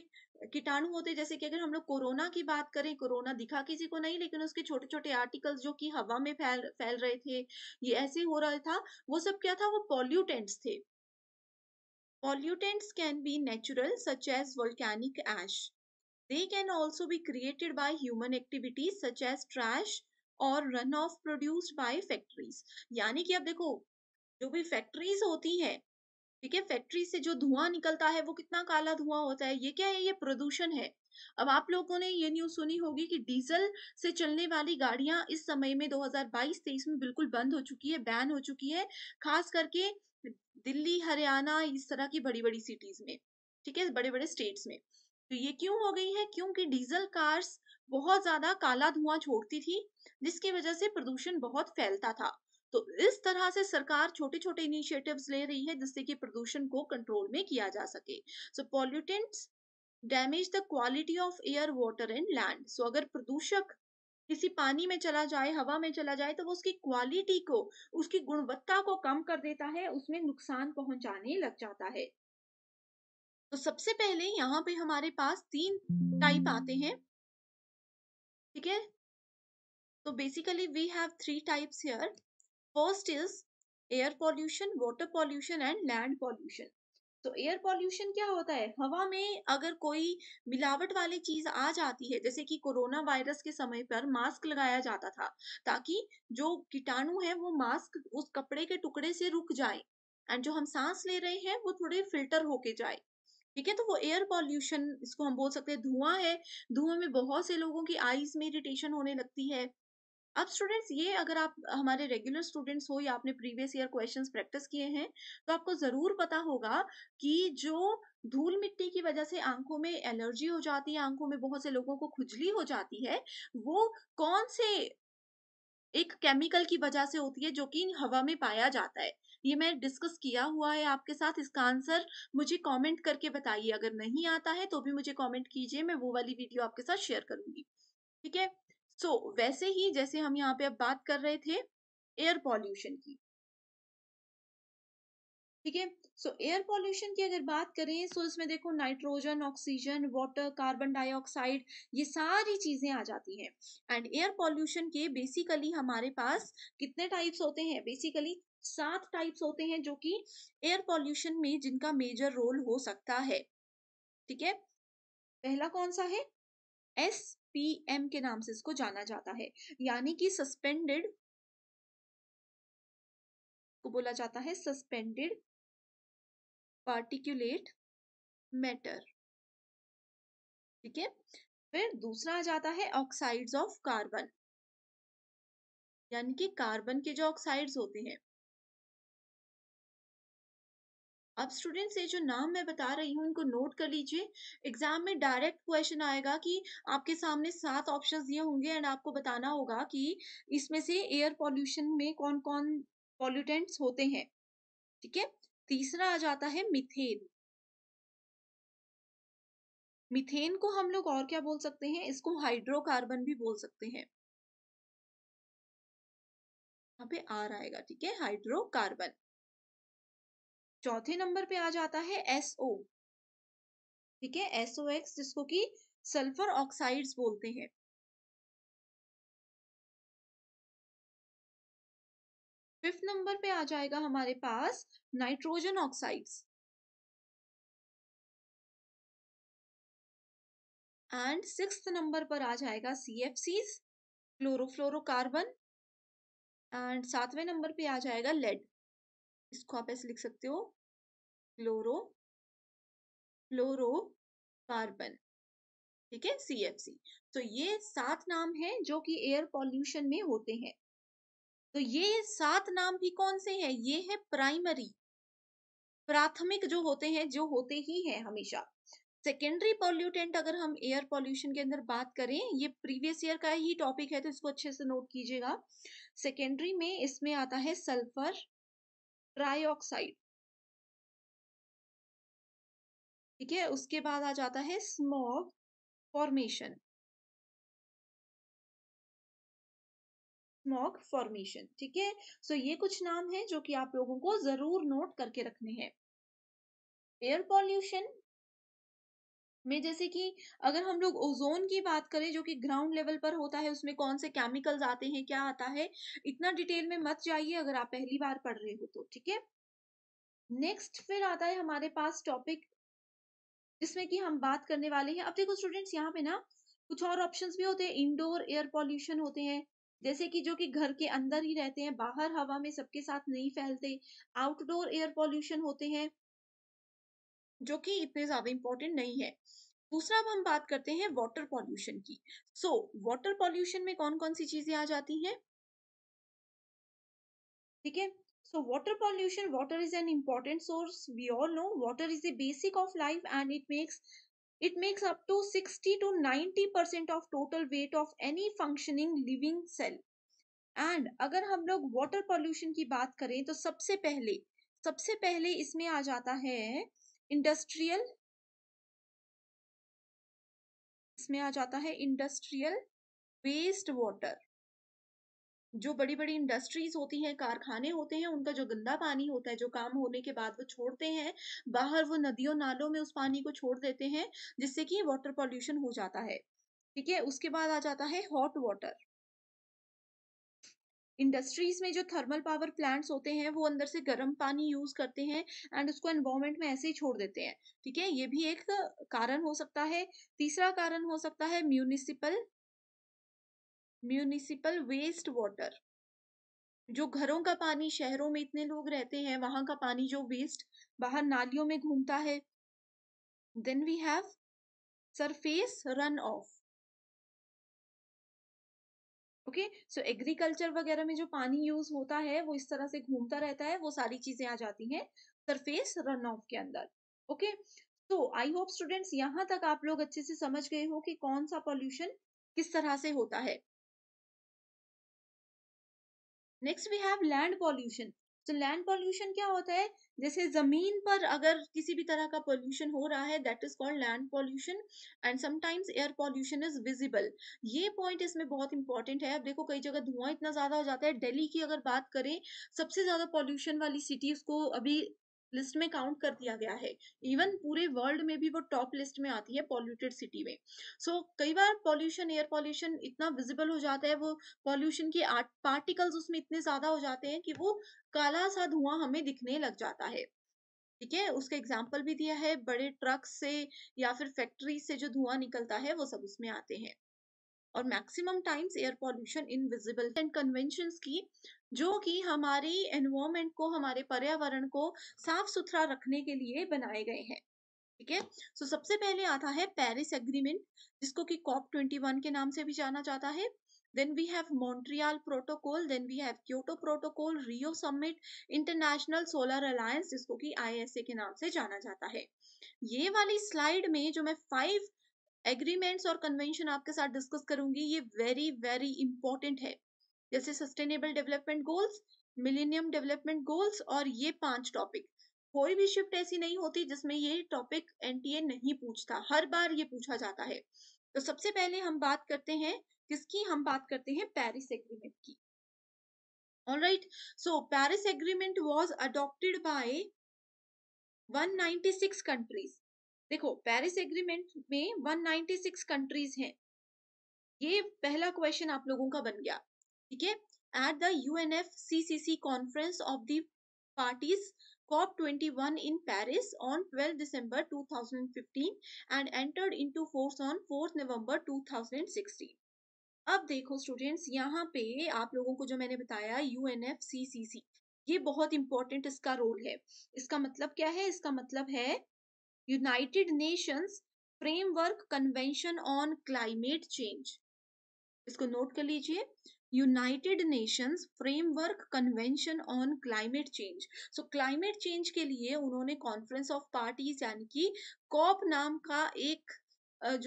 कीटाणु होते हैं जैसे कि अगर हम लोग कोरोना की बात करें कोरोना दिखा किसी को नहीं लेकिन उसके छोटे छोटे आर्टिकल्स जो कि हवा में फैल फैल रहे थे ये ऐसे हो रहा था वो सब क्या था वो पॉल्यूटेंट्स थे Pollutants can be natural such as volcanic ash. They can also be created by human activities such as trash or run off produced by factories यानी कि अब देखो जो भी factories होती है ठीक है फैक्ट्री से जो धुआं निकलता है वो कितना काला धुआं होता है ये क्या है ये प्रदूषण है अब आप लोगों ने ये न्यूज सुनी होगी कि डीजल से चलने वाली गाड़ियां इस समय में 2022-23 में बिल्कुल बंद हो चुकी है बैन हो चुकी है खास करके दिल्ली हरियाणा इस तरह की बड़ी बड़ी सिटीज में ठीक है बड़े बड़े स्टेट्स में तो ये क्यों हो गई है क्योंकि डीजल कार्स बहुत ज्यादा काला धुआं छोड़ती थी जिसकी वजह से प्रदूषण बहुत फैलता था तो इस तरह से सरकार छोटे छोटे इनिशिएटिव्स ले रही है जिससे कि प्रदूषण को कंट्रोल में किया जा सके so pollutants damage the quality of air water and land so अगर प्रदूषक किसी पानी में चला जाए हवा में चला जाए तो वो उसकी क्वालिटी को उसकी गुणवत्ता को कम कर देता है उसमें नुकसान पहुंचाने लग जाता है तो सबसे पहले यहाँ पे हमारे पास तीन टाइप आते हैं ठीक है तो basically we have three types here first is air pollution water pollution and land pollution तो एयर पॉल्यूशन क्या होता है हवा में अगर कोई मिलावट वाली चीज आ जाती है जैसे कि कोरोना वायरस के समय पर मास्क लगाया जाता था ताकि जो कीटाणु है वो मास्क उस कपड़े के टुकड़े से रुक जाए एंड जो हम सांस ले रहे हैं वो थोड़े फिल्टर होके जाए ठीक है तो वो एयर पॉल्यूशन इसको हम बोल सकते हैं धुआं है धुआं में बहुत से लोगों की आईज में इरिटेशन होने लगती है अब स्टूडेंट्स ये अगर आप हमारे रेगुलर स्टूडेंट्स हो या आपने प्रीवियस ईयर क्वेश्चंस प्रैक्टिस किए हैं तो आपको जरूर पता होगा कि जो धूल मिट्टी की वजह से आंखों में एलर्जी हो जाती है आंखों में बहुत से लोगों को खुजली हो जाती है वो कौन से एक केमिकल की वजह से होती है जो कि हवा में पाया जाता है ये मैं डिस्कस किया हुआ है आपके साथ इसका आंसर मुझे कमेंट करके बताइए अगर नहीं आता है तो भी मुझे कमेंट कीजिए मैं वो वाली वीडियो आपके साथ शेयर करूंगी ठीक है सो so, वैसे ही जैसे हम यहाँ पे अब बात कर रहे थे एयर पॉल्यूशन की ठीक है सो एयर पॉल्यूशन की अगर बात करें सो so इसमें देखो nitrogen oxygen water carbon dioxide ये सारी चीजें आ जाती हैं एंड एयर पॉल्यूशन के बेसिकली हमारे पास कितने टाइप्स होते हैं बेसिकली सात टाइप्स होते हैं जो कि एयर पॉल्यूशन में जिनका मेजर रोल हो सकता है ठीक है पहला कौन सा है एस पीएम के नाम से इसको जाना जाता है यानी कि
सस्पेंडेड को बोला जाता है सस्पेंडेड पार्टिकुलेट मैटर ठीक है फिर दूसरा आ जाता है ऑक्साइड्स ऑफ कार्बन
यानी कि कार्बन के जो ऑक्साइड्स होते हैं अब स्टूडेंट्स ये जो नाम मैं बता रही हूँ इनको नोट कर लीजिए एग्जाम में डायरेक्ट क्वेश्चन आएगा कि आपके सामने सात ऑप्शंस दिए होंगे एंड आपको बताना होगा कि इसमें से एयर पॉल्यूशन में कौन कौन पॉल्यूटेंट्स होते हैं ठीक है
तीसरा आ जाता है मिथेन मिथेन को हम लोग और क्या बोल सकते हैं इसको हाइड्रोकार्बन भी बोल सकते हैं यहाँ पे आर आएगा ठीक है हाइड्रोकार्बन चौथे नंबर पे आ जाता है एसओ ठीक है एसओ एक्स जिसको कि सल्फर ऑक्साइड्स बोलते हैं फिफ्थ नंबर पे आ जाएगा हमारे पास nitrogen oxides
and six number पर आ जाएगा C F Cs chlorofluorocarbon and सातवें नंबर पे आ जाएगा लेड इसको आप ऐसे लिख सकते हो
क्लोरो क्लोरो कार्बन
ठीक है सी एफ सी तो ये सात नाम हैं जो कि एयर पॉल्यूशन में होते हैं तो ये सात नाम भी कौन से हैं ये है प्राइमरी प्राथमिक जो होते हैं जो होते ही हैं हमेशा सेकेंडरी पॉल्यूटेंट अगर हम एयर पॉल्यूशन के अंदर बात करें ये प्रीवियस ईयर का ही टॉपिक है तो इसको अच्छे से नोट कीजिएगा सेकेंडरी में इसमें आता है सल्फर ट्राईऑक्साइड
ठीक है उसके बाद आ जाता है स्मॉग फॉर्मेशन
स्मॉग फॉर्मेशन ठीक है सो ये कुछ नाम है जो कि आप लोगों को जरूर नोट करके रखने हैं एयर पॉल्यूशन में जैसे कि अगर हम लोग ओजोन की बात करें जो कि ग्राउंड लेवल पर होता है उसमें कौन से केमिकल्स आते हैं क्या आता है इतना डिटेल में मत जाइए अगर आप पहली बार पढ़ रहे हो तो ठीक है नेक्स्ट फिर आता है हमारे पास टॉपिक जिसमें कि हम बात करने वाले हैं अब देखो स्टूडेंट्स यहाँ पे ना कुछ और ऑप्शंस भी होते हैं इंडोर एयर पॉल्यूशन होते हैं जैसे कि जो कि घर के अंदर ही रहते हैं बाहर हवा में सबके साथ नहीं फैलते आउटडोर एयर पॉल्यूशन होते हैं जो कि इतने ज्यादा इंपॉर्टेंट नहीं है दूसरा अब हम बात करते हैं वाटर पॉल्यूशन की सो वाटर पॉल्यूशन में कौन कौन सी चीजें आ जाती हैं ठीक है so water pollution water is an important source we all know water is the basic of life and it makes it makes up to 60 to 90 percent of total weight of any functioning living cell and अगर हम लोग water pollution की बात करें तो सबसे पहले सबसे पहले इसमें आ जाता है इंडस्ट्रियल इसमें आ जाता है इंडस्ट्रियल वेस्ट वाटर जो बड़ी बड़ी इंडस्ट्रीज होती हैं कारखाने होते हैं उनका जो गंदा पानी होता है जो काम होने के बाद वो छोड़ते हैं बाहर वो नदियों नालों में उस पानी को छोड़ देते हैं जिससे कि वाटर पॉल्यूशन हो जाता है ठीक है उसके बाद आ जाता है हॉट वाटर इंडस्ट्रीज में जो थर्मल पावर प्लांट्स होते हैं वो अंदर से गर्म पानी यूज करते हैं एंड उसको एनवायरमेंट में ऐसे ही छोड़ देते हैं ठीक है ये भी एक कारण हो सकता है तीसरा कारण हो सकता है म्यूनिसिपल म्यूनिसिपल वेस्ट वाटर जो घरों का पानी शहरों में इतने लोग रहते हैं वहां का पानी जो वेस्ट बाहर नालियों में घूमता है then we have surface run off okay so agriculture वगैरह में जो पानी यूज होता है वो इस तरह से घूमता रहता है वो सारी चीजें आ जाती हैं सरफेस रन ऑफ के अंदर ओके तो आई होप स्टूडेंट्स यहाँ तक आप लोग अच्छे से समझ गए हो कि कौन सा पॉल्यूशन किस तरह से होता है next we have land pollution तो लैंड पॉल्यूशन क्या होता है जैसे जमीन पर अगर किसी भी तरह का पॉल्यूशन हो रहा है that is called land pollution and sometimes air pollution is visible ये पॉइंट इसमें बहुत इंपॉर्टेंट है अब देखो कई जगह धुआं इतना ज्यादा हो जाता है दिल्ली की अगर बात करें सबसे ज्यादा पॉल्यूशन वाली सिटीज को अभी लिस्ट में काउंट कर दिया गया है इवन पूरे वर्ल्ड में भी वो टॉप लिस्ट में आती है पॉल्यूटेड सिटी में सो so, कई बार पॉल्यूशन एयर पॉल्यूशन इतना विजिबल हो जाता है वो पॉल्यूशन के पार्टिकल्स उसमें इतने ज्यादा हो जाते हैं कि वो काला सा धुआं हमें दिखने लग जाता है ठीक है उसका एग्जाम्पल भी दिया है बड़े ट्रक से या फिर फैक्ट्री से जो धुआं निकलता है वो सब उसमें आते हैं और maximum times air pollution invisible and convention की जो कि हमारी एनवायरमेंट को हमारे पर्यावरण को साफ सुथरा रखने के लिए बनाए गए हैं ठीक है सो सबसे पहले आता है पेरिस एग्रीमेंट जिसको कि कॉप ट्वेंटी के नाम से भी जाना जाता है then we have montreal protocol then we have kyoto protocol rio summit international solar alliance जिसको कि ISA के नाम से जाना जाता है ये वाली स्लाइड में जो मैं फाइव एग्रीमेंट्स और कन्वेंशन आपके साथ डिस्कस करूंगी ये वेरी वेरी इंपॉर्टेंट है जैसे sustainable development goals millennium development goals और ये पांच टॉपिक कोई भी शिफ्ट ऐसी नहीं होती जिसमें ये टॉपिक एनटीए नहीं पूछता हर बार ये पूछा जाता है तो सबसे पहले हम बात करते हैं किसकी हम बात करते हैं पेरिस एग्रीमेंट की alright so Paris agreement was adopted by 196 countries देखो पेरिस एग्रीमेंट में 196 कंट्रीज हैं ये पहला क्वेश्चन आप लोगों का बन गया ठीक है at the UNFCCC conference of the parties 21 in Paris on 12 December 2015 and entered into force on 4 November 2016. अब देखो स्टूडेंट्स यहाँ पे आप लोगों को जो मैंने बताया U N F C C C ये बहुत इंपॉर्टेंट इसका रोल है इसका मतलब क्या है इसका मतलब है United Nations framework convention on climate change इसको नोट कर लीजिए United Nations framework convention on climate change so climate change के लिए उन्होंने कॉन्फ्रेंस ऑफ पार्टीज यानी कि कॉप नाम का एक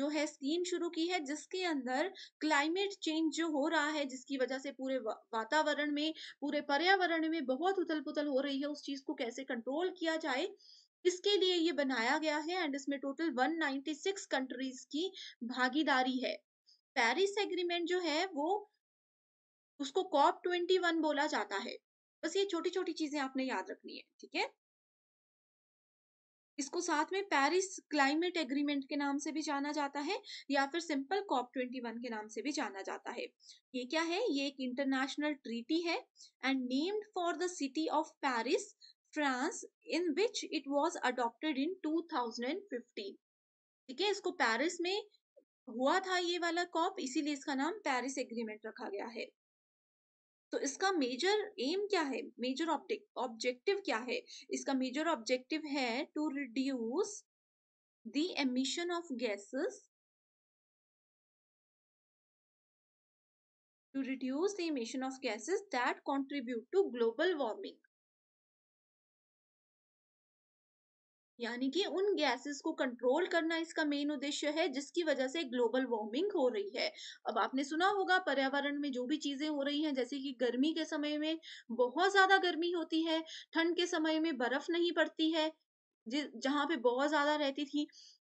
जो है स्कीम शुरू की है जिसके अंदर क्लाइमेट चेंज जो हो रहा है जिसकी वजह से पूरे वातावरण में पूरे पर्यावरण में बहुत उथल पुथल हो रही है उस चीज को कैसे कंट्रोल किया जाए इसके लिए ये बनाया गया है एंड इसमें टोटल 196 कंट्रीज की भागीदारी है पेरिस एग्रीमेंट जो है वो उसको कॉप 21 बोला जाता है बस ये छोटी छोटी चीजें आपने याद रखनी है ठीक है इसको साथ में पेरिस क्लाइमेट एग्रीमेंट के नाम से भी जाना जाता है या फिर सिंपल कॉप ट्वेंटी वन के नाम से भी जाना जाता है ये क्या है ये एक इंटरनेशनल ट्रीटी है and named for the city of Paris France in which it was adopted in two thousand and fifteen ठीक है इसको पेरिस में हुआ था ये वाला कॉप इसीलिए इसका नाम पेरिस एग्रीमेंट रखा गया है तो इसका मेजर एम क्या है मेजर ऑब्जेक्टिव क्या है इसका मेजर ऑब्जेक्टिव है to reduce the emission of gases
to reduce the emission of gases that contribute to global warming
यानी कि उन गैसेस को कंट्रोल करना इसका मेन उद्देश्य है जिसकी वजह से ग्लोबल वार्मिंग हो रही है अब आपने सुना होगा पर्यावरण में जो भी चीजें हो रही हैं जैसे कि गर्मी के समय में बहुत ज्यादा गर्मी होती है ठंड के समय में बर्फ नहीं पड़ती है जहां पे बहुत ज्यादा रहती थी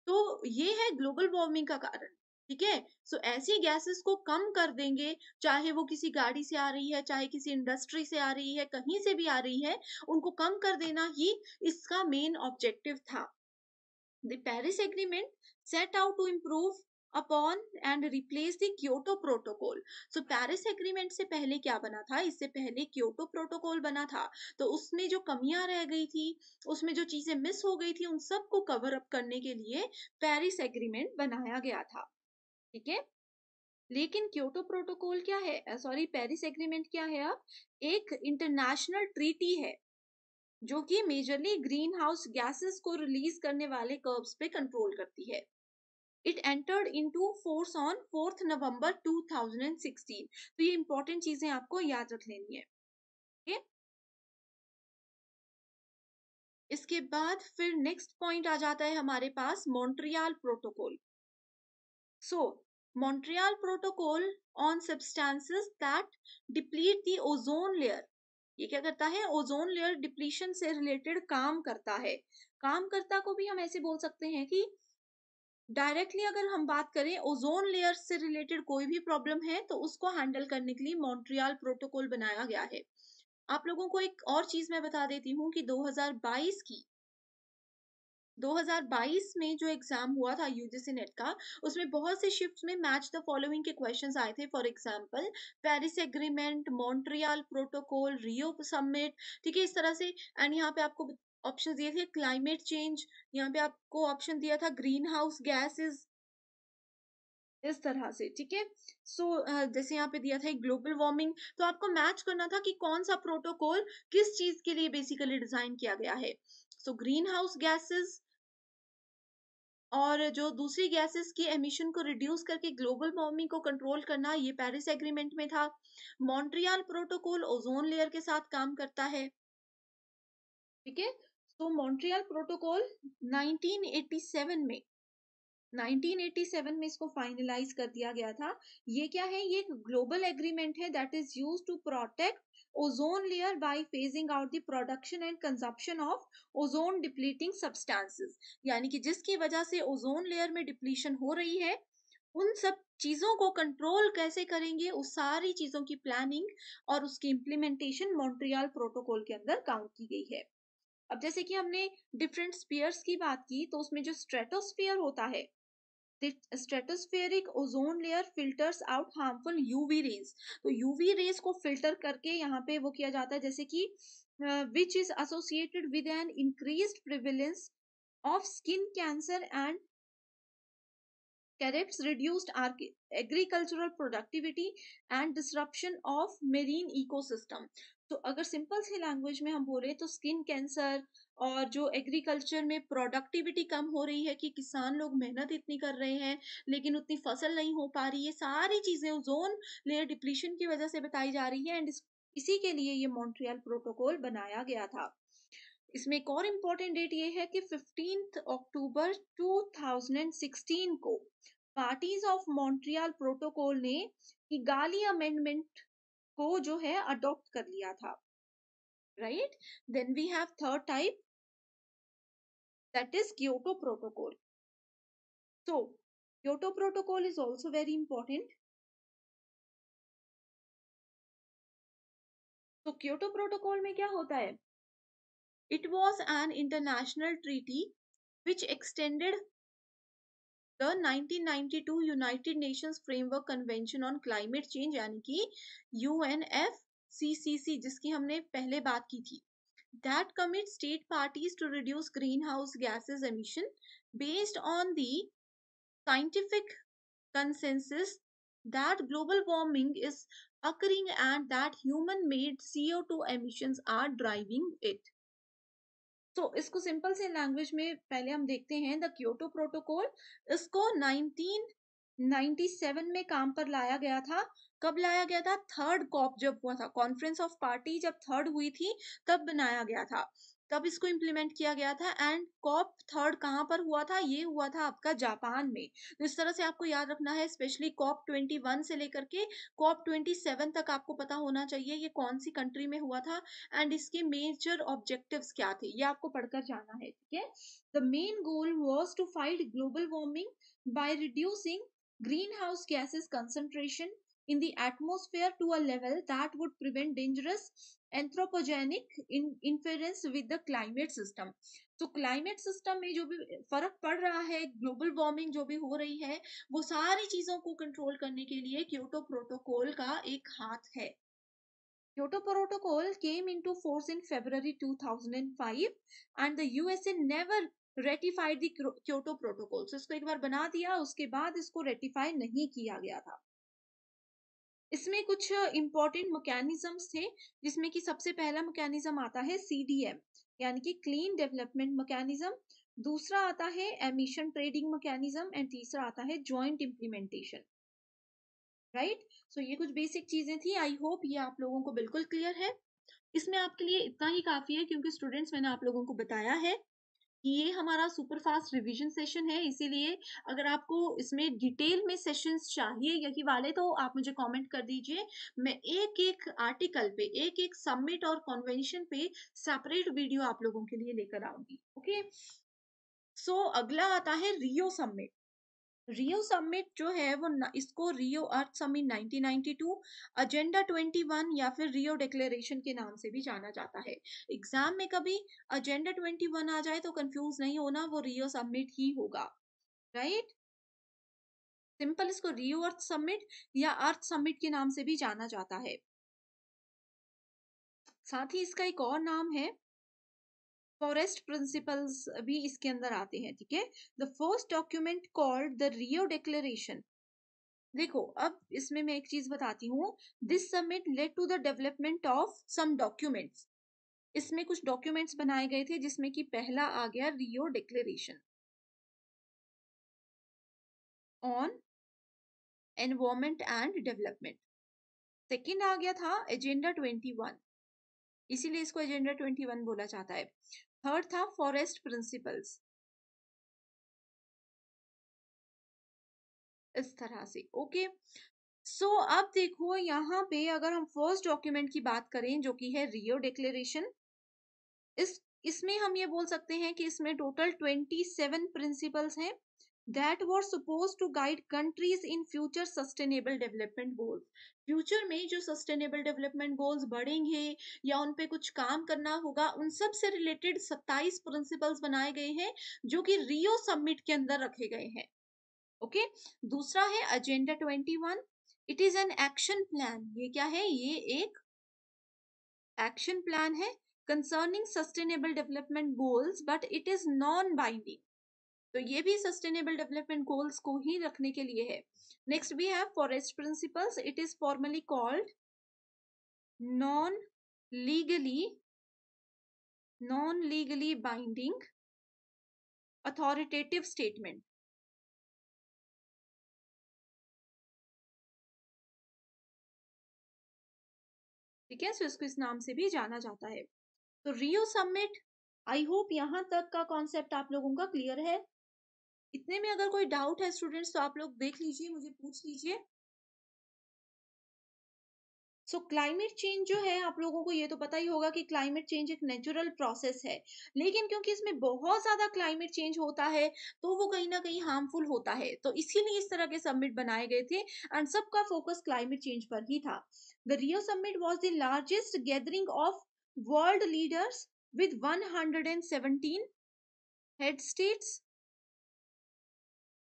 तो ये है ग्लोबल वार्मिंग का कारण ठीक है सो ऐसी गैसेस को कम कर देंगे चाहे वो किसी गाड़ी से आ रही है चाहे किसी इंडस्ट्री से आ रही है कहीं से भी आ रही है उनको कम कर देना ही इसका मेन ऑब्जेक्टिव था the Paris agreement set out to improve upon and replace द्योटो प्रोटोकॉल सो पेरिस एग्रीमेंट से पहले क्या बना था इससे पहले क्योटो प्रोटोकॉल बना था तो उसमें जो कमियां रह गई थी उसमें जो चीजें मिस हो गई थी उन सबको कवर अप करने के लिए पेरिस एग्रीमेंट बनाया गया था ठीक है लेकिन क्योटो प्रोटोकॉल क्या है सॉरी पेरिस एग्रीमेंट क्या है अब एक इंटरनेशनल ट्रीटी है जो कि मेजरली ग्रीन हाउस गैसेस को रिलीज करने वाले कर्ब्स पे कंट्रोल करती है it entered into force on fourth November 2016 तो ये इंपॉर्टेंट चीजें आपको याद
रख लेनी है okay? इसके
बाद फिर नेक्स्ट पॉइंट आ जाता है हमारे पास Montreal protocol so Montreal protocol on substances that deplete the ozone layer ये क्या करता है ओजोन लेयर डिप्लीशन से रिलेटेड काम करता है काम करता को भी हम ऐसे बोल सकते हैं कि डायरेक्टली अगर हम बात करें ओजोन लेयर से रिलेटेड कोई भी प्रॉब्लम है तो उसको हैंडल करने के लिए मॉन्ट्रियल प्रोटोकॉल बनाया गया है आप लोगों को एक और चीज मैं बता देती हूँ कि 2022 की 2022 में जो एग्जाम हुआ था यूजीसी नेट e का उसमें बहुत से शिफ्ट में मैच द फॉलोइंग के क्वेश्चन आए थे for example Paris agreement Montreal protocol Rio summit ठीक है इस तरह से एंड यहाँ पे आपको ऑप्शन दिए थे क्लाइमेट चेंज यहाँ पे आपको ऑप्शन दिया था ग्रीन हाउस गैसेज इस तरह से ठीक है सो जैसे यहाँ पे दिया था ग्लोबल वार्मिंग तो आपको मैच करना था कि कौन सा प्रोटोकॉल किस चीज के लिए बेसिकली डिजाइन किया गया है सो ग्रीन हाउस गैसेस और जो दूसरी गैसेस की एमिशन को रिड्यूस करके ग्लोबल वार्मिंग को कंट्रोल करना ये पेरिस एग्रीमेंट में था मॉन्ट्रियल प्रोटोकॉल ओजोन लेयर के साथ काम करता है ठीक है तो मॉन्ट्रियल प्रोटोकॉल 1987 में 1987 में इसको फाइनलाइज कर दिया गया था ये क्या है ये ग्लोबल एग्रीमेंट है that is use to protect ozone layer by phasing out the production and consumption of ozone depleting substances यानी कि जिसकी वजह से ओजोन लेयर में डिप्लीशन हो रही है उन सब चीज़ों को कंट्रोल कैसे करेंगे उस सारी चीज़ों की प्लानिंग और उसकी इम्प्लीमेंटेशन मॉन्ट्रियल प्रोटोकॉल के अंदर काउंट की गई है अब जैसे कि हमने डिफरेंट स्पीयर्स की बात की तो उसमें जो स्ट्रेटोस्फीयर होता है stratospheric ozone layer filters out harmful UV rays तो यूवी रेज को फिल्टर करके यहाँ पे वो किया जाता है जैसे कि which is associated with an increase prevalence of skin cancer and cataracts reduced agricultural productivity and disruption of marine ecosystem तो अगर सिंपल सी लैंग्वेज में हम बोले तो स्किन कैंसर और जो एग्रीकल्चर में प्रोडक्टिविटी कम हो रही है कि किसान लोग मेहनत इतनी कर रहे हैं लेकिन उतनी फसल नहीं हो पा रही है सारी चीज़ें ओजोन लेयर डिप्लीशन की वजह से बताई जा रही है एंड इसी के लिए ये मॉन्ट्रियल प्रोटोकॉल बनाया गया था इसमें एक और इम्पोर्टेंट डेट ये है कि फिफ्टीन अक्टूबर 2016 को पार्टीज ऑफ मॉन्ट्रियल प्रोटोकॉल ने इगाली अमेंडमेंट को जो है अडॉप्ट कर लिया था right then we have third type
that is Kyoto Protocol. So, Kyoto Protocol is also very important. तो क्योटो प्रोटोकॉल में क्या होता है it was an international
treaty which extended the 1992 United Nations framework convention on climate change यानी कि यूएनएफसीसीसी जिसकी हमने पहले बात की थी that commit state parties to reduce greenhouse gases emission based on the scientific consensus that global warming is occurring and that human made CO2 emissions are driving it. so, इसको सिंपल से language में पहले हम देखते the Kyoto Protocol. इसको 19 97 में काम पर लाया गया था कब लाया गया था थर्ड कॉप जब हुआ था कॉन्फ्रेंस ऑफ पार्टी जब थर्ड हुई थी तब बनाया गया था तब इसको इम्प्लीमेंट किया गया था एंड कॉप थर्ड कहाँ पर हुआ था ये हुआ था आपका जापान में तो इस तरह से आपको याद रखना है स्पेशली कॉप ट्वेंटी वन से लेकर के कॉप ट्वेंटी सेवन तक आपको पता होना चाहिए ये कौन सी कंट्री में हुआ था एंड इसके मेजर ऑब्जेक्टिव्स क्या थे ये आपको पढ़कर जाना है ठीक है the main goal was to fight global warming by reducing greenhouse gases concentration in the atmosphere to a level that would prevent dangerous anthropogenic in, interference with the climate system. तो क्लाइमेट सिस्टम में जो भी फर्क पड़ रहा है ग्लोबल वार्मिंग जो भी हो रही है वो सारी चीजों को कंट्रोल करने के लिए क्योटो प्रोटोकॉल का एक हाथ है Kyoto Protocol came into force in February 2005 and the USA never ratified the Kyoto protocol इसको एक बार बना दिया उसके बाद इसको रेटिफाई नहीं किया गया था इसमें कुछ इंपॉर्टेंट मैकेनिज्म्स थे जिसमें कि सबसे पहला मैकेनिज्म आता है सीडीएम यानी कि क्लीन डेवलपमेंट मैकेनिज्म दूसरा आता है एमिशन ट्रेडिंग मैकेनिज्म एंड तीसरा आता है ज्वाइंट इम्प्लीमेंटेशन राइट सो ये कुछ बेसिक चीजें थी आई होप ये आप लोगों को बिल्कुल क्लियर है इसमें आपके लिए इतना ही काफी है क्योंकि स्टूडेंट्स मैंने आप लोगों को बताया है ये हमारा सुपर फास्ट रिविजन सेशन है इसीलिए अगर आपको इसमें डिटेल में सेशंस चाहिए यही वाले तो आप मुझे कमेंट कर दीजिए मैं एक एक आर्टिकल पे एक एक सबमिट और कॉन्वेंशन पे सेपरेट वीडियो आप लोगों के लिए लेकर आऊंगी ओके सो अगला आता है रियो सबमिट रियो समिट जो है वो इसको रियो अर्थ समिट 1992 एजेंडा 21 या फिर रियो डिक्लेरेशन के नाम से भी जाना जाता है एग्जाम में कभी एजेंडा 21 आ जाए तो कंफ्यूज नहीं होना वो रियो समिट ही होगा राइट सिंपल इसको रियो अर्थ समिट या अर्थ समिट के नाम से भी जाना जाता है साथ ही इसका एक और नाम है फॉरेस्ट प्रिंसिपल्स भी इसके अंदर आते हैं ठीक है the first document called the Rio declaration देखो अब इसमें मैं एक चीज बताती हूँ this summit led to the development of some documents इसमें कुछ डॉक्यूमेंट्स बनाए गए थे जिसमें कि पहला आ
गया Rio declaration on
environment and development second आ गया था एजेंडा ट्वेंटी वन इसीलिए इसको एजेंडा वन बोला जाता है थर्ड था फॉरेस्ट
प्रिंसिपल्स इस
तरह से ओके सो so, अब देखो यहाँ पे अगर हम फर्स्ट डॉक्यूमेंट की बात करें जो कि है रियो डिक्लेरेशन इस इसमें हम ये बोल सकते हैं कि इसमें टोटल ट्वेंटी सेवन प्रिंसिपल्स हैं that were suppose to guide countries in future sustainable development goals future में जो सस्टेनेबल डेवलपमेंट गोल्स बढ़ेंगे या उन पे कुछ काम करना होगा उन सब से रिलेटेड 27 प्रिंसिपल्स बनाए गए हैं जो कि रियो समिट के अंदर रखे गए हैं ओके okay? दूसरा है agenda 21 it is an action plan ये क्या है ये एक एक्शन प्लान है concerning sustainable development goals but it is non binding तो ये भी सस्टेनेबल डेवलपमेंट गोल्स को ही रखने के लिए है next we have forest principles it is formally called
non legally non legally binding authoritative statement ठीक है
सो इसको इस नाम से भी जाना जाता है तो रियो समिट आई होप यहां तक का कॉन्सेप्ट आप लोगों का क्लियर है इतने में अगर कोई डाउट है स्टूडेंट्स तो आप लोग देख लीजिए मुझे पूछ लीजिए सो क्लाइमेट चेंज जो है आप लोगों को ये तो पता ही होगा कि क्लाइमेट चेंज एक नेचुरल प्रोसेस है लेकिन क्योंकि इसमें बहुत ज़्यादा क्लाइमेट चेंज होता है तो वो कहीं ना कहीं हार्मफुल होता है तो इसीलिए इस तरह के सबमिट बनाए गए थे एंड सबका फोकस क्लाइमेट चेंज पर ही था the Rio summit was the largest gathering of world leaders and seventeen
head states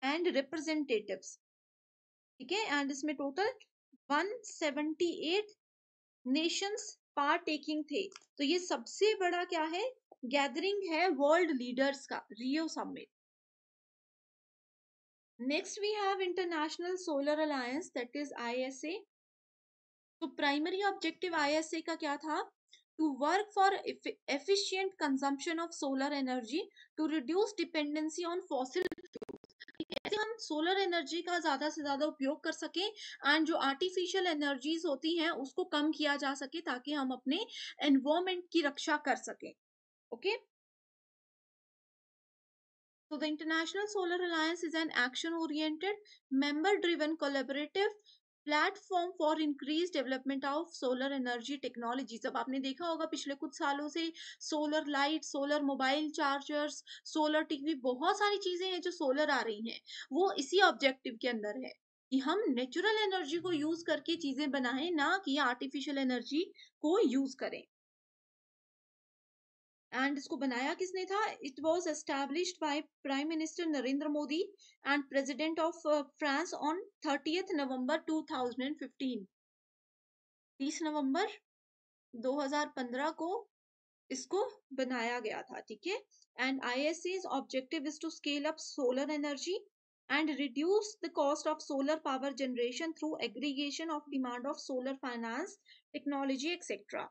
and representative
ठीक है एंड इसमें टोटल 178 नेशंस पार्ट टेकिंग थे तो ये सबसे बड़ा क्या है गैदरिंग है वर्ल्ड लीडर्स का Rio summit next we have international solar alliance that is isa तो प्राइमरी ऑब्जेक्टिव आईएसए का क्या था to work for efficient consumption of solar energy to reduce dependency on fossil fuel ताकि हम सोलर एनर्जी का ज़्यादा से ज़्यादा उपयोग कर सकें एंड जो आर्टिफिशियल एनर्जीज होती हैं उसको कम किया जा सके ताकि हम अपने एनवायरमेंट की रक्षा कर सकें okay okay? So the International Solar Alliance is an action oriented, member driven collaborative platform for increase development of solar energy technology जब आपने देखा होगा पिछले कुछ सालों से solar light solar mobile chargers solar TV बहुत सारी चीजें हैं जो सोलर आ रही हैं वो इसी ऑब्जेक्टिव के अंदर है कि हम नेचुरल एनर्जी को यूज करके चीजें बनाएं ना कि आर्टिफिशियल एनर्जी को यूज करें एंड इसको बनाया किसने था it was established by prime minister Narendra Modi and president of France on thirtieth November 2015 30 November 2015 को इसको बनाया गया था ठीक है and I S A's objective is to scale up solar energy and reduce the cost of solar power generation through aggregation of demand of solar finance technology etcetera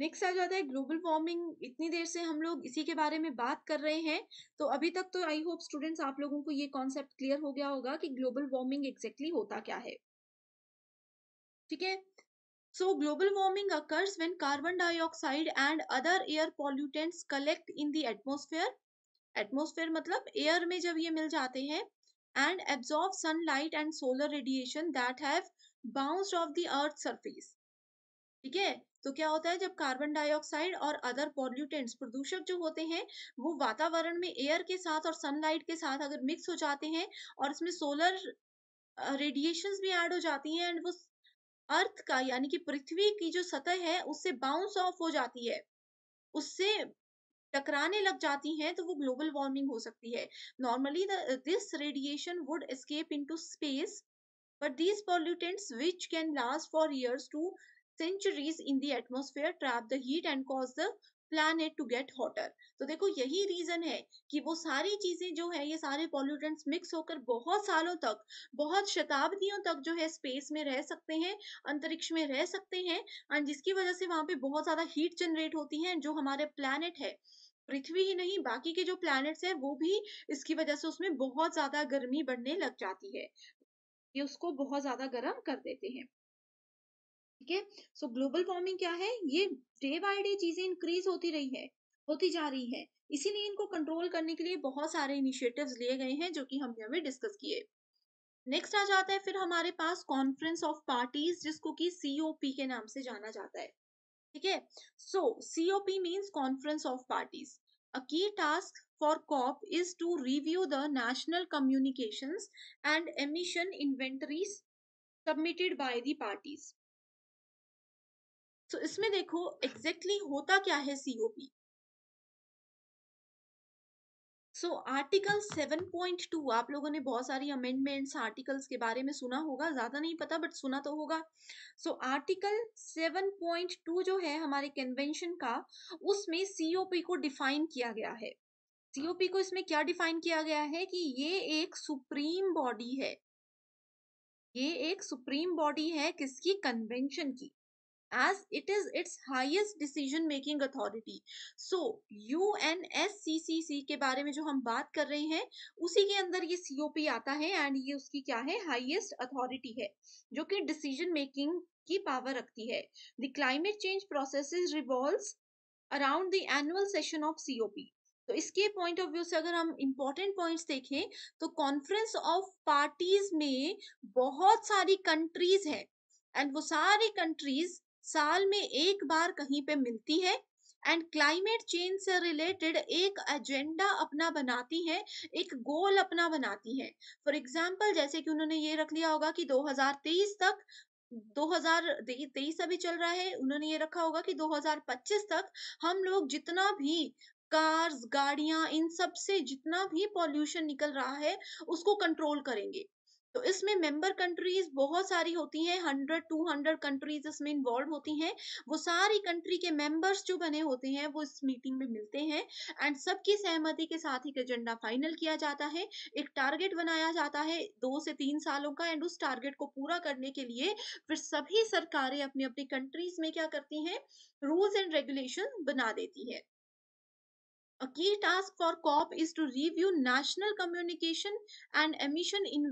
next आ जाता है ग्लोबल वार्मिंग इतनी देर से हम लोग इसी के बारे में बात कर रहे हैं तो अभी तक तो आई होप स्टूडेंट्स आप लोगों को ये कॉन्सेप्ट क्लियर हो गया होगा कि ग्लोबल वार्मिंग एग्जैक्टली होता क्या है ठीक है so global warming occurs when carbon dioxide and other air pollutants collect in the atmosphere atmosphere मतलब एयर में जब ये मिल जाते हैं and absorb sunlight and solar radiation that है अर्थ सरफेस ठीक है तो क्या होता है जब कार्बन डाइऑक्साइड और अदर पॉल्यूटेंट्स प्रदूषक जो होते हैं वो वातावरण में एयर के साथ और सनलाइट के साथ अगर मिक्स हो जाते हैं और इसमें सोलर रेडिएशंस भी ऐड हो जाती हैं एंड वो अर्थ का यानी कि पृथ्वी की जो सतह है उससे बाउंस ऑफ हो जाती है उससे टकराने लग जाती हैं तो वो ग्लोबल वार्मिंग हो सकती है normally this radiation would escape into space but these pollutants which can last for years to centuries in the atmosphere trap the heat and cause the planet to get hotter तो देखो यही रीजन है कि वो सारी चीजें जो है ये सारे पॉल्यूटेंट्स मिक्स होकर बहुत सालों तक बहुत शताब्दियों तक जो है स्पेस में रह सकते हैं अंतरिक्ष में रह सकते हैं एंड जिसकी वजह से वहां पे बहुत ज्यादा हीट जनरेट होती है जो हमारे प्लानट है पृथ्वी ही नहीं बाकी के जो प्लैनेट्स हैं वो भी इसकी वजह से उसमें बहुत ज्यादा गर्मी बढ़ने लग जाती है ये उसको बहुत ज्यादा गर्म कर देते हैं ठीक है सो ग्लोबल वार्मिंग क्या है ये डे बाय डे चीजें इंक्रीज होती रही है होती जा रही है इसीलिए इनको कंट्रोल करने के लिए बहुत सारे इनिशिएटिव लिए गए हैं जो कि हमने अभी डिस्कस किए नेक्स्ट आ जाता है फिर हमारे पास कॉन्फ्रेंस ऑफ पार्टीज जिसको कि सीओपी के नाम से जाना जाता है ठीक है so COP means conference of parties a key task for COP is to review the national communications and emission inventories submitted by the parties so तो so, इसमें देखो एग्जैक्टली exactly होता क्या है सीओपी सो आर्टिकल 7.2 आप लोगों ने बहुत सारी अमेंडमेंट्स आर्टिकल्स के बारे में सुना होगा ज्यादा नहीं पता बट सुना तो होगा सो आर्टिकल 7.2 जो है हमारे कन्वेंशन का उसमें सीओपी को डिफाइन किया गया है सीओपी को इसमें क्या डिफाइन किया गया है कि ये एक सुप्रीम बॉडी है ये एक सुप्रीम बॉडी है किसकी कन्वेंशन की as it is its highest decision making authority. So UNSCCC के बारे में जो हम बात कर रहे हैं उसी के अंदर ये COP आता है and ye uski kya hai highest authority है jo ki decision making ki power rakhti hai the climate change processes revolves around the annual session of cop तो इसके पॉइंट ऑफ व्यू से अगर हम इम्पोर्टेंट पॉइंट्स देखें तो कॉन्फ्रेंस ऑफ पार्टीज में बहुत सारी कंट्रीज है एंड वो सारी कंट्रीज साल में एक बार कहीं पे मिलती है एंड क्लाइमेट चेंज से रिलेटेड एक एजेंडा अपना बनाती है एक गोल अपना बनाती है फॉर एग्जाम्पल जैसे कि उन्होंने ये रख लिया होगा कि 2023 तक 2023 अभी चल रहा है उन्होंने ये रखा होगा कि 2025 तक हम लोग जितना भी कार्स गाड़ियां इन सब से जितना भी पॉल्यूशन निकल रहा है उसको कंट्रोल करेंगे तो इसमें मेंबर कंट्रीज बहुत सारी होती हैं हंड्रेड टू हंड्रेड कंट्रीज इसमें इन्वॉल्व होती हैं वो सारी कंट्री के मेंबर्स जो बने होते हैं वो इस मीटिंग में मिलते हैं एंड सबकी सहमति के साथ एक एजेंडा फाइनल किया जाता है एक टारगेट बनाया जाता है दो से तीन सालों का एंड उस टारगेट को पूरा करने के लिए फिर सभी सरकारें अपनी अपनी कंट्रीज में क्या करती हैं रूल्स एंड रेगुलेशन बना देती है A key task for COP is to review national communication and emission in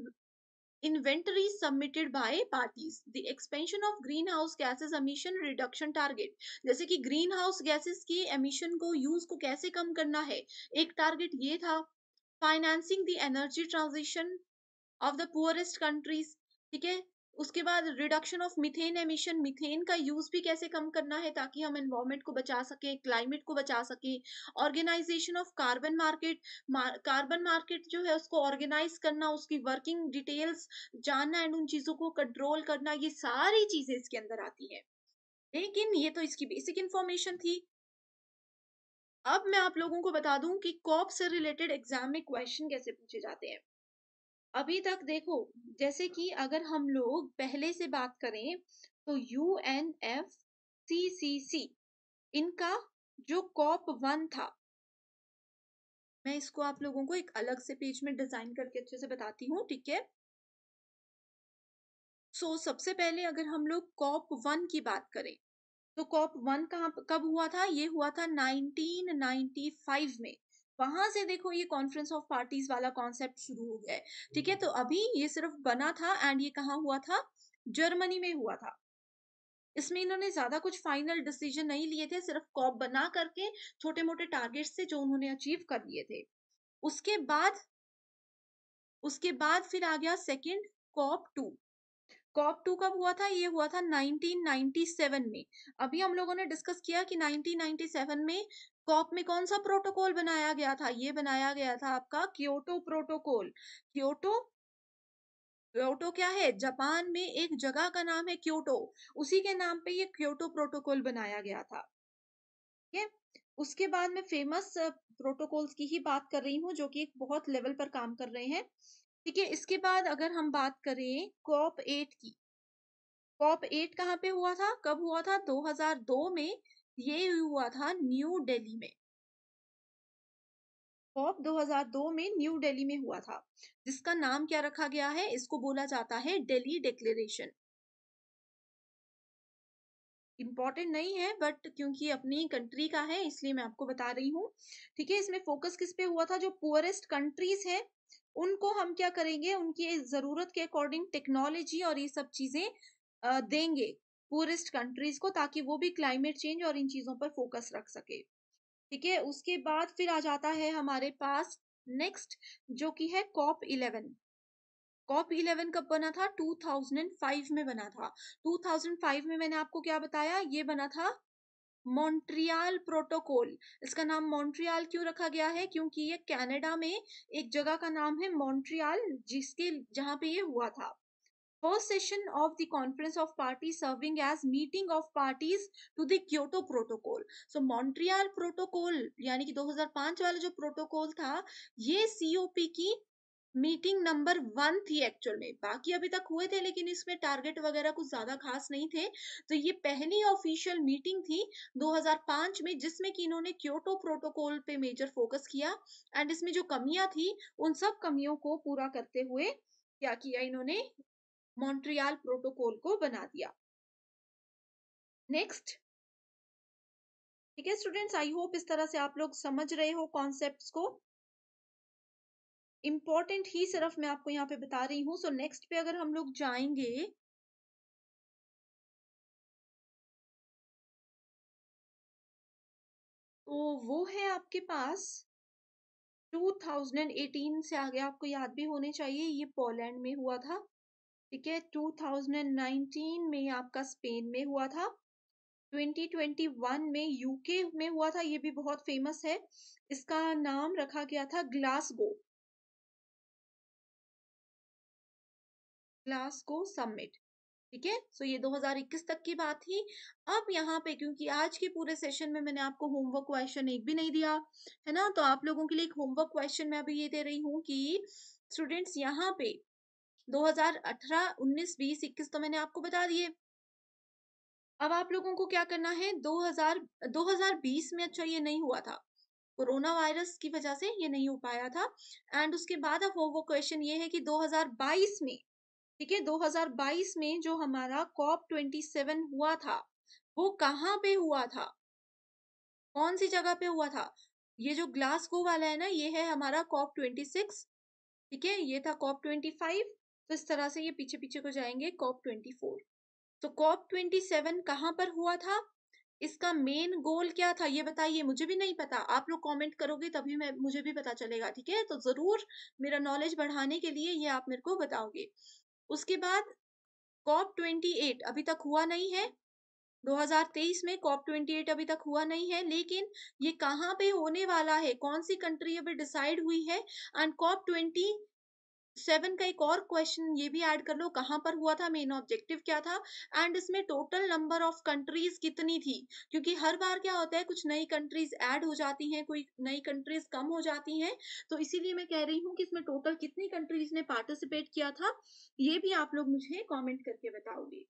inventories submitted by parties the expansion of greenhouse gases emission reduction target जैसे कि ग्रीन हाउस गैसेस के एमिशन को यूज को कैसे कम करना है एक टारगेट ये था financing the energy transition of the poorest countries ठीक है उसके बाद reduction of methane emission methane का यूज भी कैसे कम करना है ताकि हम एनवायरमेंट को बचा सकें क्लाइमेट को बचा सकें organisation of carbon market carbon market जो है उसको ऑर्गेनाइज करना उसकी वर्किंग डिटेल्स जानना एंड उन चीजों को कंट्रोल करना ये सारी चीजें इसके अंदर आती है लेकिन ये तो इसकी बेसिक इंफॉर्मेशन थी अब मैं आप लोगों को बता दूं कि कॉप से रिलेटेड एग्जाम में क्वेश्चन कैसे पूछे जाते हैं अभी तक देखो जैसे कि अगर हम लोग पहले से बात करें तो U N F C C C इनका जो कॉप वन था मैं इसको आप लोगों को एक अलग से पेज में डिजाइन करके अच्छे से बताती हूँ ठीक है सो सबसे पहले अगर हम लोग कॉप वन की बात करें तो कॉप वन कहा कब हुआ था ये हुआ था 1995 में वहां से देखो ये कॉन्फ्रेंस ऑफ पार्टीज वाला कॉन्सेप्ट शुरू हो गया है ठीक है हम्म। तो अभी ये सिर्फ बना था एंड ये कहाँ हुआ था जर्मनी में हुआ था इसमें इन्होंने ज्यादा कुछ फाइनल डिसीजन नहीं लिए थे सिर्फ कॉप बना करके छोटे मोटे टारगेट्स से जो उन्होंने अचीव कर लिए थे उसके बाद उसके बाद फिर आ गया second COP two COP two कब हुआ था ये हुआ था 1997 में अभी हम लोगों ने डिस्कस किया कि 1997 में कॉप में कौन सा प्रोटोकॉल बनाया गया था ये बनाया गया था आपका क्योटो प्रोटोकॉल क्योटो क्योटो क्या है जापान में एक जगह का नाम है क्योटो उसी के नाम पे ये क्योटो प्रोटोकॉल बनाया गया था ठीक है उसके बाद में फेमस प्रोटोकॉल्स की ही बात कर रही हूँ जो कि एक बहुत लेवल पर काम कर रहे हैं ठीक है इसके बाद अगर हम बात करें कॉप एट की कॉप एट कहाँ पे हुआ था कब हुआ था 2002 में ये हुआ था न्यू दिल्ली में कॉप 2002 में न्यू दिल्ली में हुआ था जिसका नाम क्या रखा गया है इसको बोला जाता है दिल्ली डिक्लेरेशन इम्पॉर्टेंट नहीं है बट क्योंकि अपनी कंट्री का है इसलिए मैं आपको बता रही हूँ ठीक है इसमें फोकस किस पे हुआ था जो पुअरेस्ट कंट्रीज है उनको हम क्या करेंगे उनकी जरूरत के अकॉर्डिंग टेक्नोलॉजी और ये सब चीजें देंगे पुअरेस्ट कंट्रीज को ताकि वो भी क्लाइमेट चेंज और इन चीज़ों पर फोकस रख सके ठीक है उसके बाद फिर आ जाता है हमारे पास नेक्स्ट जो कि है कॉप इलेवन कॉप इलेवन कब बना था 2005 में बना था 2005 में मैंने आपको क्या बताया ये बना था मॉन्ट्रियल प्रोटोकॉल इसका नाम मॉन्ट्रियल क्यों रखा गया है क्योंकि ये कनाडा में एक जगह का नाम है मॉन्ट्रियल जिसके जहां पे ये हुआ था first session of the Conference of Parties serving as meeting of parties to the Kyoto Protocol. So Montreal Protocol yani ki 2005 wala jo protocol tha ye cop ki meeting number one थी एक्चुअल में बाकी अभी तक हुए थे लेकिन इसमें टारगेट वगैरह कुछ ज्यादा खास नहीं थे तो ये पहली ऑफिशियल मीटिंग थी 2005 में जिसमें कि इन्होंने क्योटो प्रोटोकॉल पे मेजर फोकस किया एंड इसमें जो कमियां थी उन सब कमियों को पूरा करते हुए क्या किया इन्होंने मॉन्ट्रियल प्रोटोकॉल को बना दिया
नेक्स्ट ठीक है स्टूडेंट्स आई होप इस तरह से आप
लोग समझ रहे हो कॉन्सेप्ट को इम्पॉर्टेंट ही सिर्फ मैं आपको यहाँ पे बता रही हूँ सो नेक्स्ट पे अगर हम लोग जाएंगे
तो वो है
आपके पास 2018 से आगे आपको याद भी होने चाहिए ये पोलैंड में हुआ था ठीक है 2019 में आपका स्पेन में हुआ था 2021 में यूके में हुआ था ये भी बहुत फेमस है इसका नाम रखा गया था ग्लासगो ग्लासगो समिट ठीक है सो ये 2021 तक की बात थी अब यहाँ पे क्योंकि आज के पूरे सेशन में मैंने आपको होमवर्क क्वेश्चन एक भी नहीं दिया है ना तो आप लोगों के लिए एक होमवर्क क्वेश्चन मैं अभी ये दे रही हूँ कि स्टूडेंट्स यहाँ पे 2018, 19, 20, 21 तो मैंने आपको बता दिए अब आप लोगों को क्या करना है 2000 2020 में अच्छा ये नहीं हुआ था कोरोना वायरस की वजह से ये नहीं हो पाया था एंड उसके बाद अब वो क्वेश्चन ये है कि 2022 में ठीक है 2022 में जो हमारा कॉप 27 हुआ था वो कहाँ पे हुआ था कौन सी जगह पे हुआ था ये जो ग्लासगो वाला है ना ये है हमारा कॉप सिक्स ठीक है ये था कॉप फाइव तो इस तरह से ये पीछे पीछे को जाएंगे कॉप ट्वेंटी फोर तो कॉप ट्वेंटी सेवन कहाँ पर हुआ था इसका मेन गोल क्या था ये बताइए मुझे भी नहीं पता आप लोग कमेंट करोगे तभी मैं मुझे भी पता चलेगा ठीक है तो जरूर मेरा नॉलेज बढ़ाने के लिए ये आप मेरे को बताओगे उसके बाद कॉप ट्वेंटी एट अभी तक हुआ नहीं है 2023 में कॉप ट्वेंटी एट अभी तक हुआ नहीं है लेकिन ये कहाँ पे होने वाला है कौन सी कंट्री अभी डिसाइड हुई है एंड कॉप ट्वेंटी सेवन का एक और क्वेश्चन ये भी ऐड कर लो कहाँ पर हुआ था मेन ऑब्जेक्टिव क्या था एंड इसमें टोटल नंबर ऑफ कंट्रीज कितनी थी क्योंकि हर बार क्या होता है कुछ नई कंट्रीज ऐड हो जाती हैं कोई नई कंट्रीज कम हो जाती हैं तो इसीलिए मैं कह रही हूँ कि इसमें टोटल कितनी कंट्रीज ने पार्टिसिपेट किया था ये भी आप लोग मुझे कॉमेंट करके बताओगे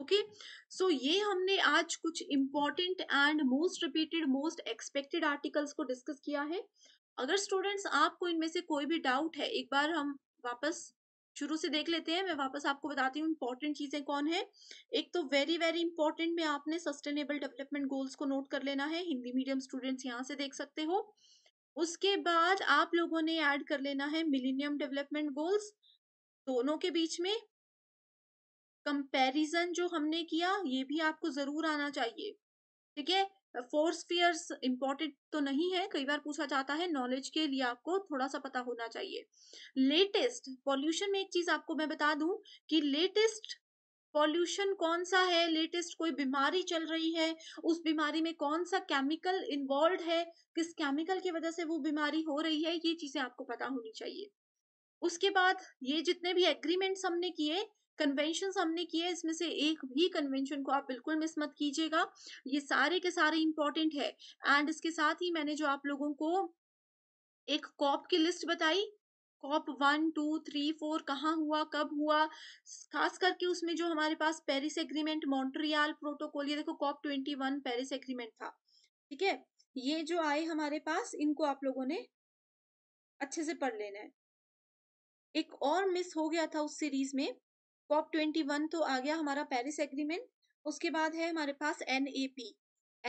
ओके okay? सो so, ये हमने आज कुछ important and most repeated most expected articles को डिस्कस किया है अगर स्टूडेंट्स आपको इनमें से कोई भी डाउट है एक बार हम वापस शुरू से देख लेते हैं मैं वापस आपको बताती हूँ इम्पोर्टेंट चीजें कौन है एक तो वेरी वेरी इंपॉर्टेंट में आपने सस्टेनेबल डेवलपमेंट गोल्स को नोट कर लेना है हिंदी मीडियम स्टूडेंट्स यहाँ से देख सकते हो उसके बाद आप लोगों ने ऐड कर लेना है मिलीनियम डेवलपमेंट गोल्स दोनों के बीच में कंपैरिजन जो हमने किया ये भी आपको जरूर आना चाहिए ठीक है फोर स्पीयर्स इंपॉर्टेंट तो नहीं है कई बार पूछा जाता है नॉलेज के लिए आपको थोड़ा सा पता होना चाहिए लेटेस्ट पॉल्यूशन में एक चीज आपको मैं बता दूं कि लेटेस्ट पॉल्यूशन कौन सा है लेटेस्ट कोई बीमारी चल रही है उस बीमारी में कौन सा केमिकल इन्वॉल्व है किस केमिकल की वजह से वो बीमारी हो रही है ये चीजें आपको पता होनी चाहिए उसके बाद ये जितने भी एग्रीमेंट्स हमने किए कन्वेंशन हमने किए इसमें से एक भी कन्वेंशन को आप बिल्कुल मिस मत कीजिएगा ये सारे के सारे इंपॉर्टेंट है एंड इसके साथ ही मैंने जो आप लोगों को एक कॉप की लिस्ट बताई COP one two three four कहाँ हुआ कब हुआ खास करके उसमें जो हमारे पास पेरिस एग्रीमेंट मॉन्ट्रियाल प्रोटोकॉल ये देखो COP twenty one Paris agreement था ठीक है ये जो आए हमारे पास इनको आप लोगों ने अच्छे से पढ़ लेना है एक और मिस हो गया था उस सीरीज में कॉप ट्वेंटी वन तो आ गया हमारा पेरिस एग्रीमेंट उसके बाद है हमारे पास N A A P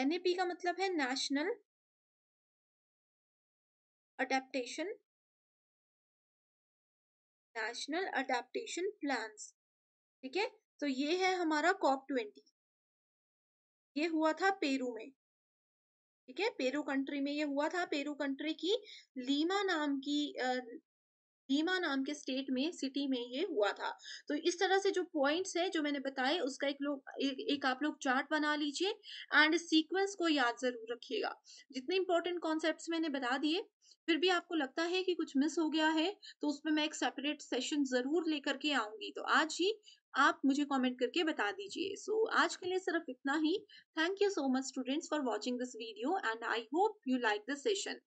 N P का मतलब है national
adaptation national adaptation plan ठीक है तो ये है हमारा कॉप ट्वेंटी ये हुआ था पेरू में ठीक है पेरू कंट्री
में ये हुआ था पेरू कंट्री की लीमा नाम की लीमा नाम के स्टेट में सिटी में ये हुआ था तो इस तरह से जो पॉइंट्स है जो मैंने बताए उसका एक लोग एक, एक आप लोग चार्ट बना लीजिए एंड सीक्वेंस को याद जरूर रखिएगा जितने इंपॉर्टेंट कॉन्सेप्ट मैंने बता दिए फिर भी आपको लगता है कि कुछ मिस हो गया है तो उसमें मैं एक सेपरेट सेशन जरूर लेकर के आऊंगी तो आज ही आप मुझे कमेंट करके बता दीजिए सो so, आज के लिए सिर्फ इतना ही thank you so much students for watching this video and I hope
you like this session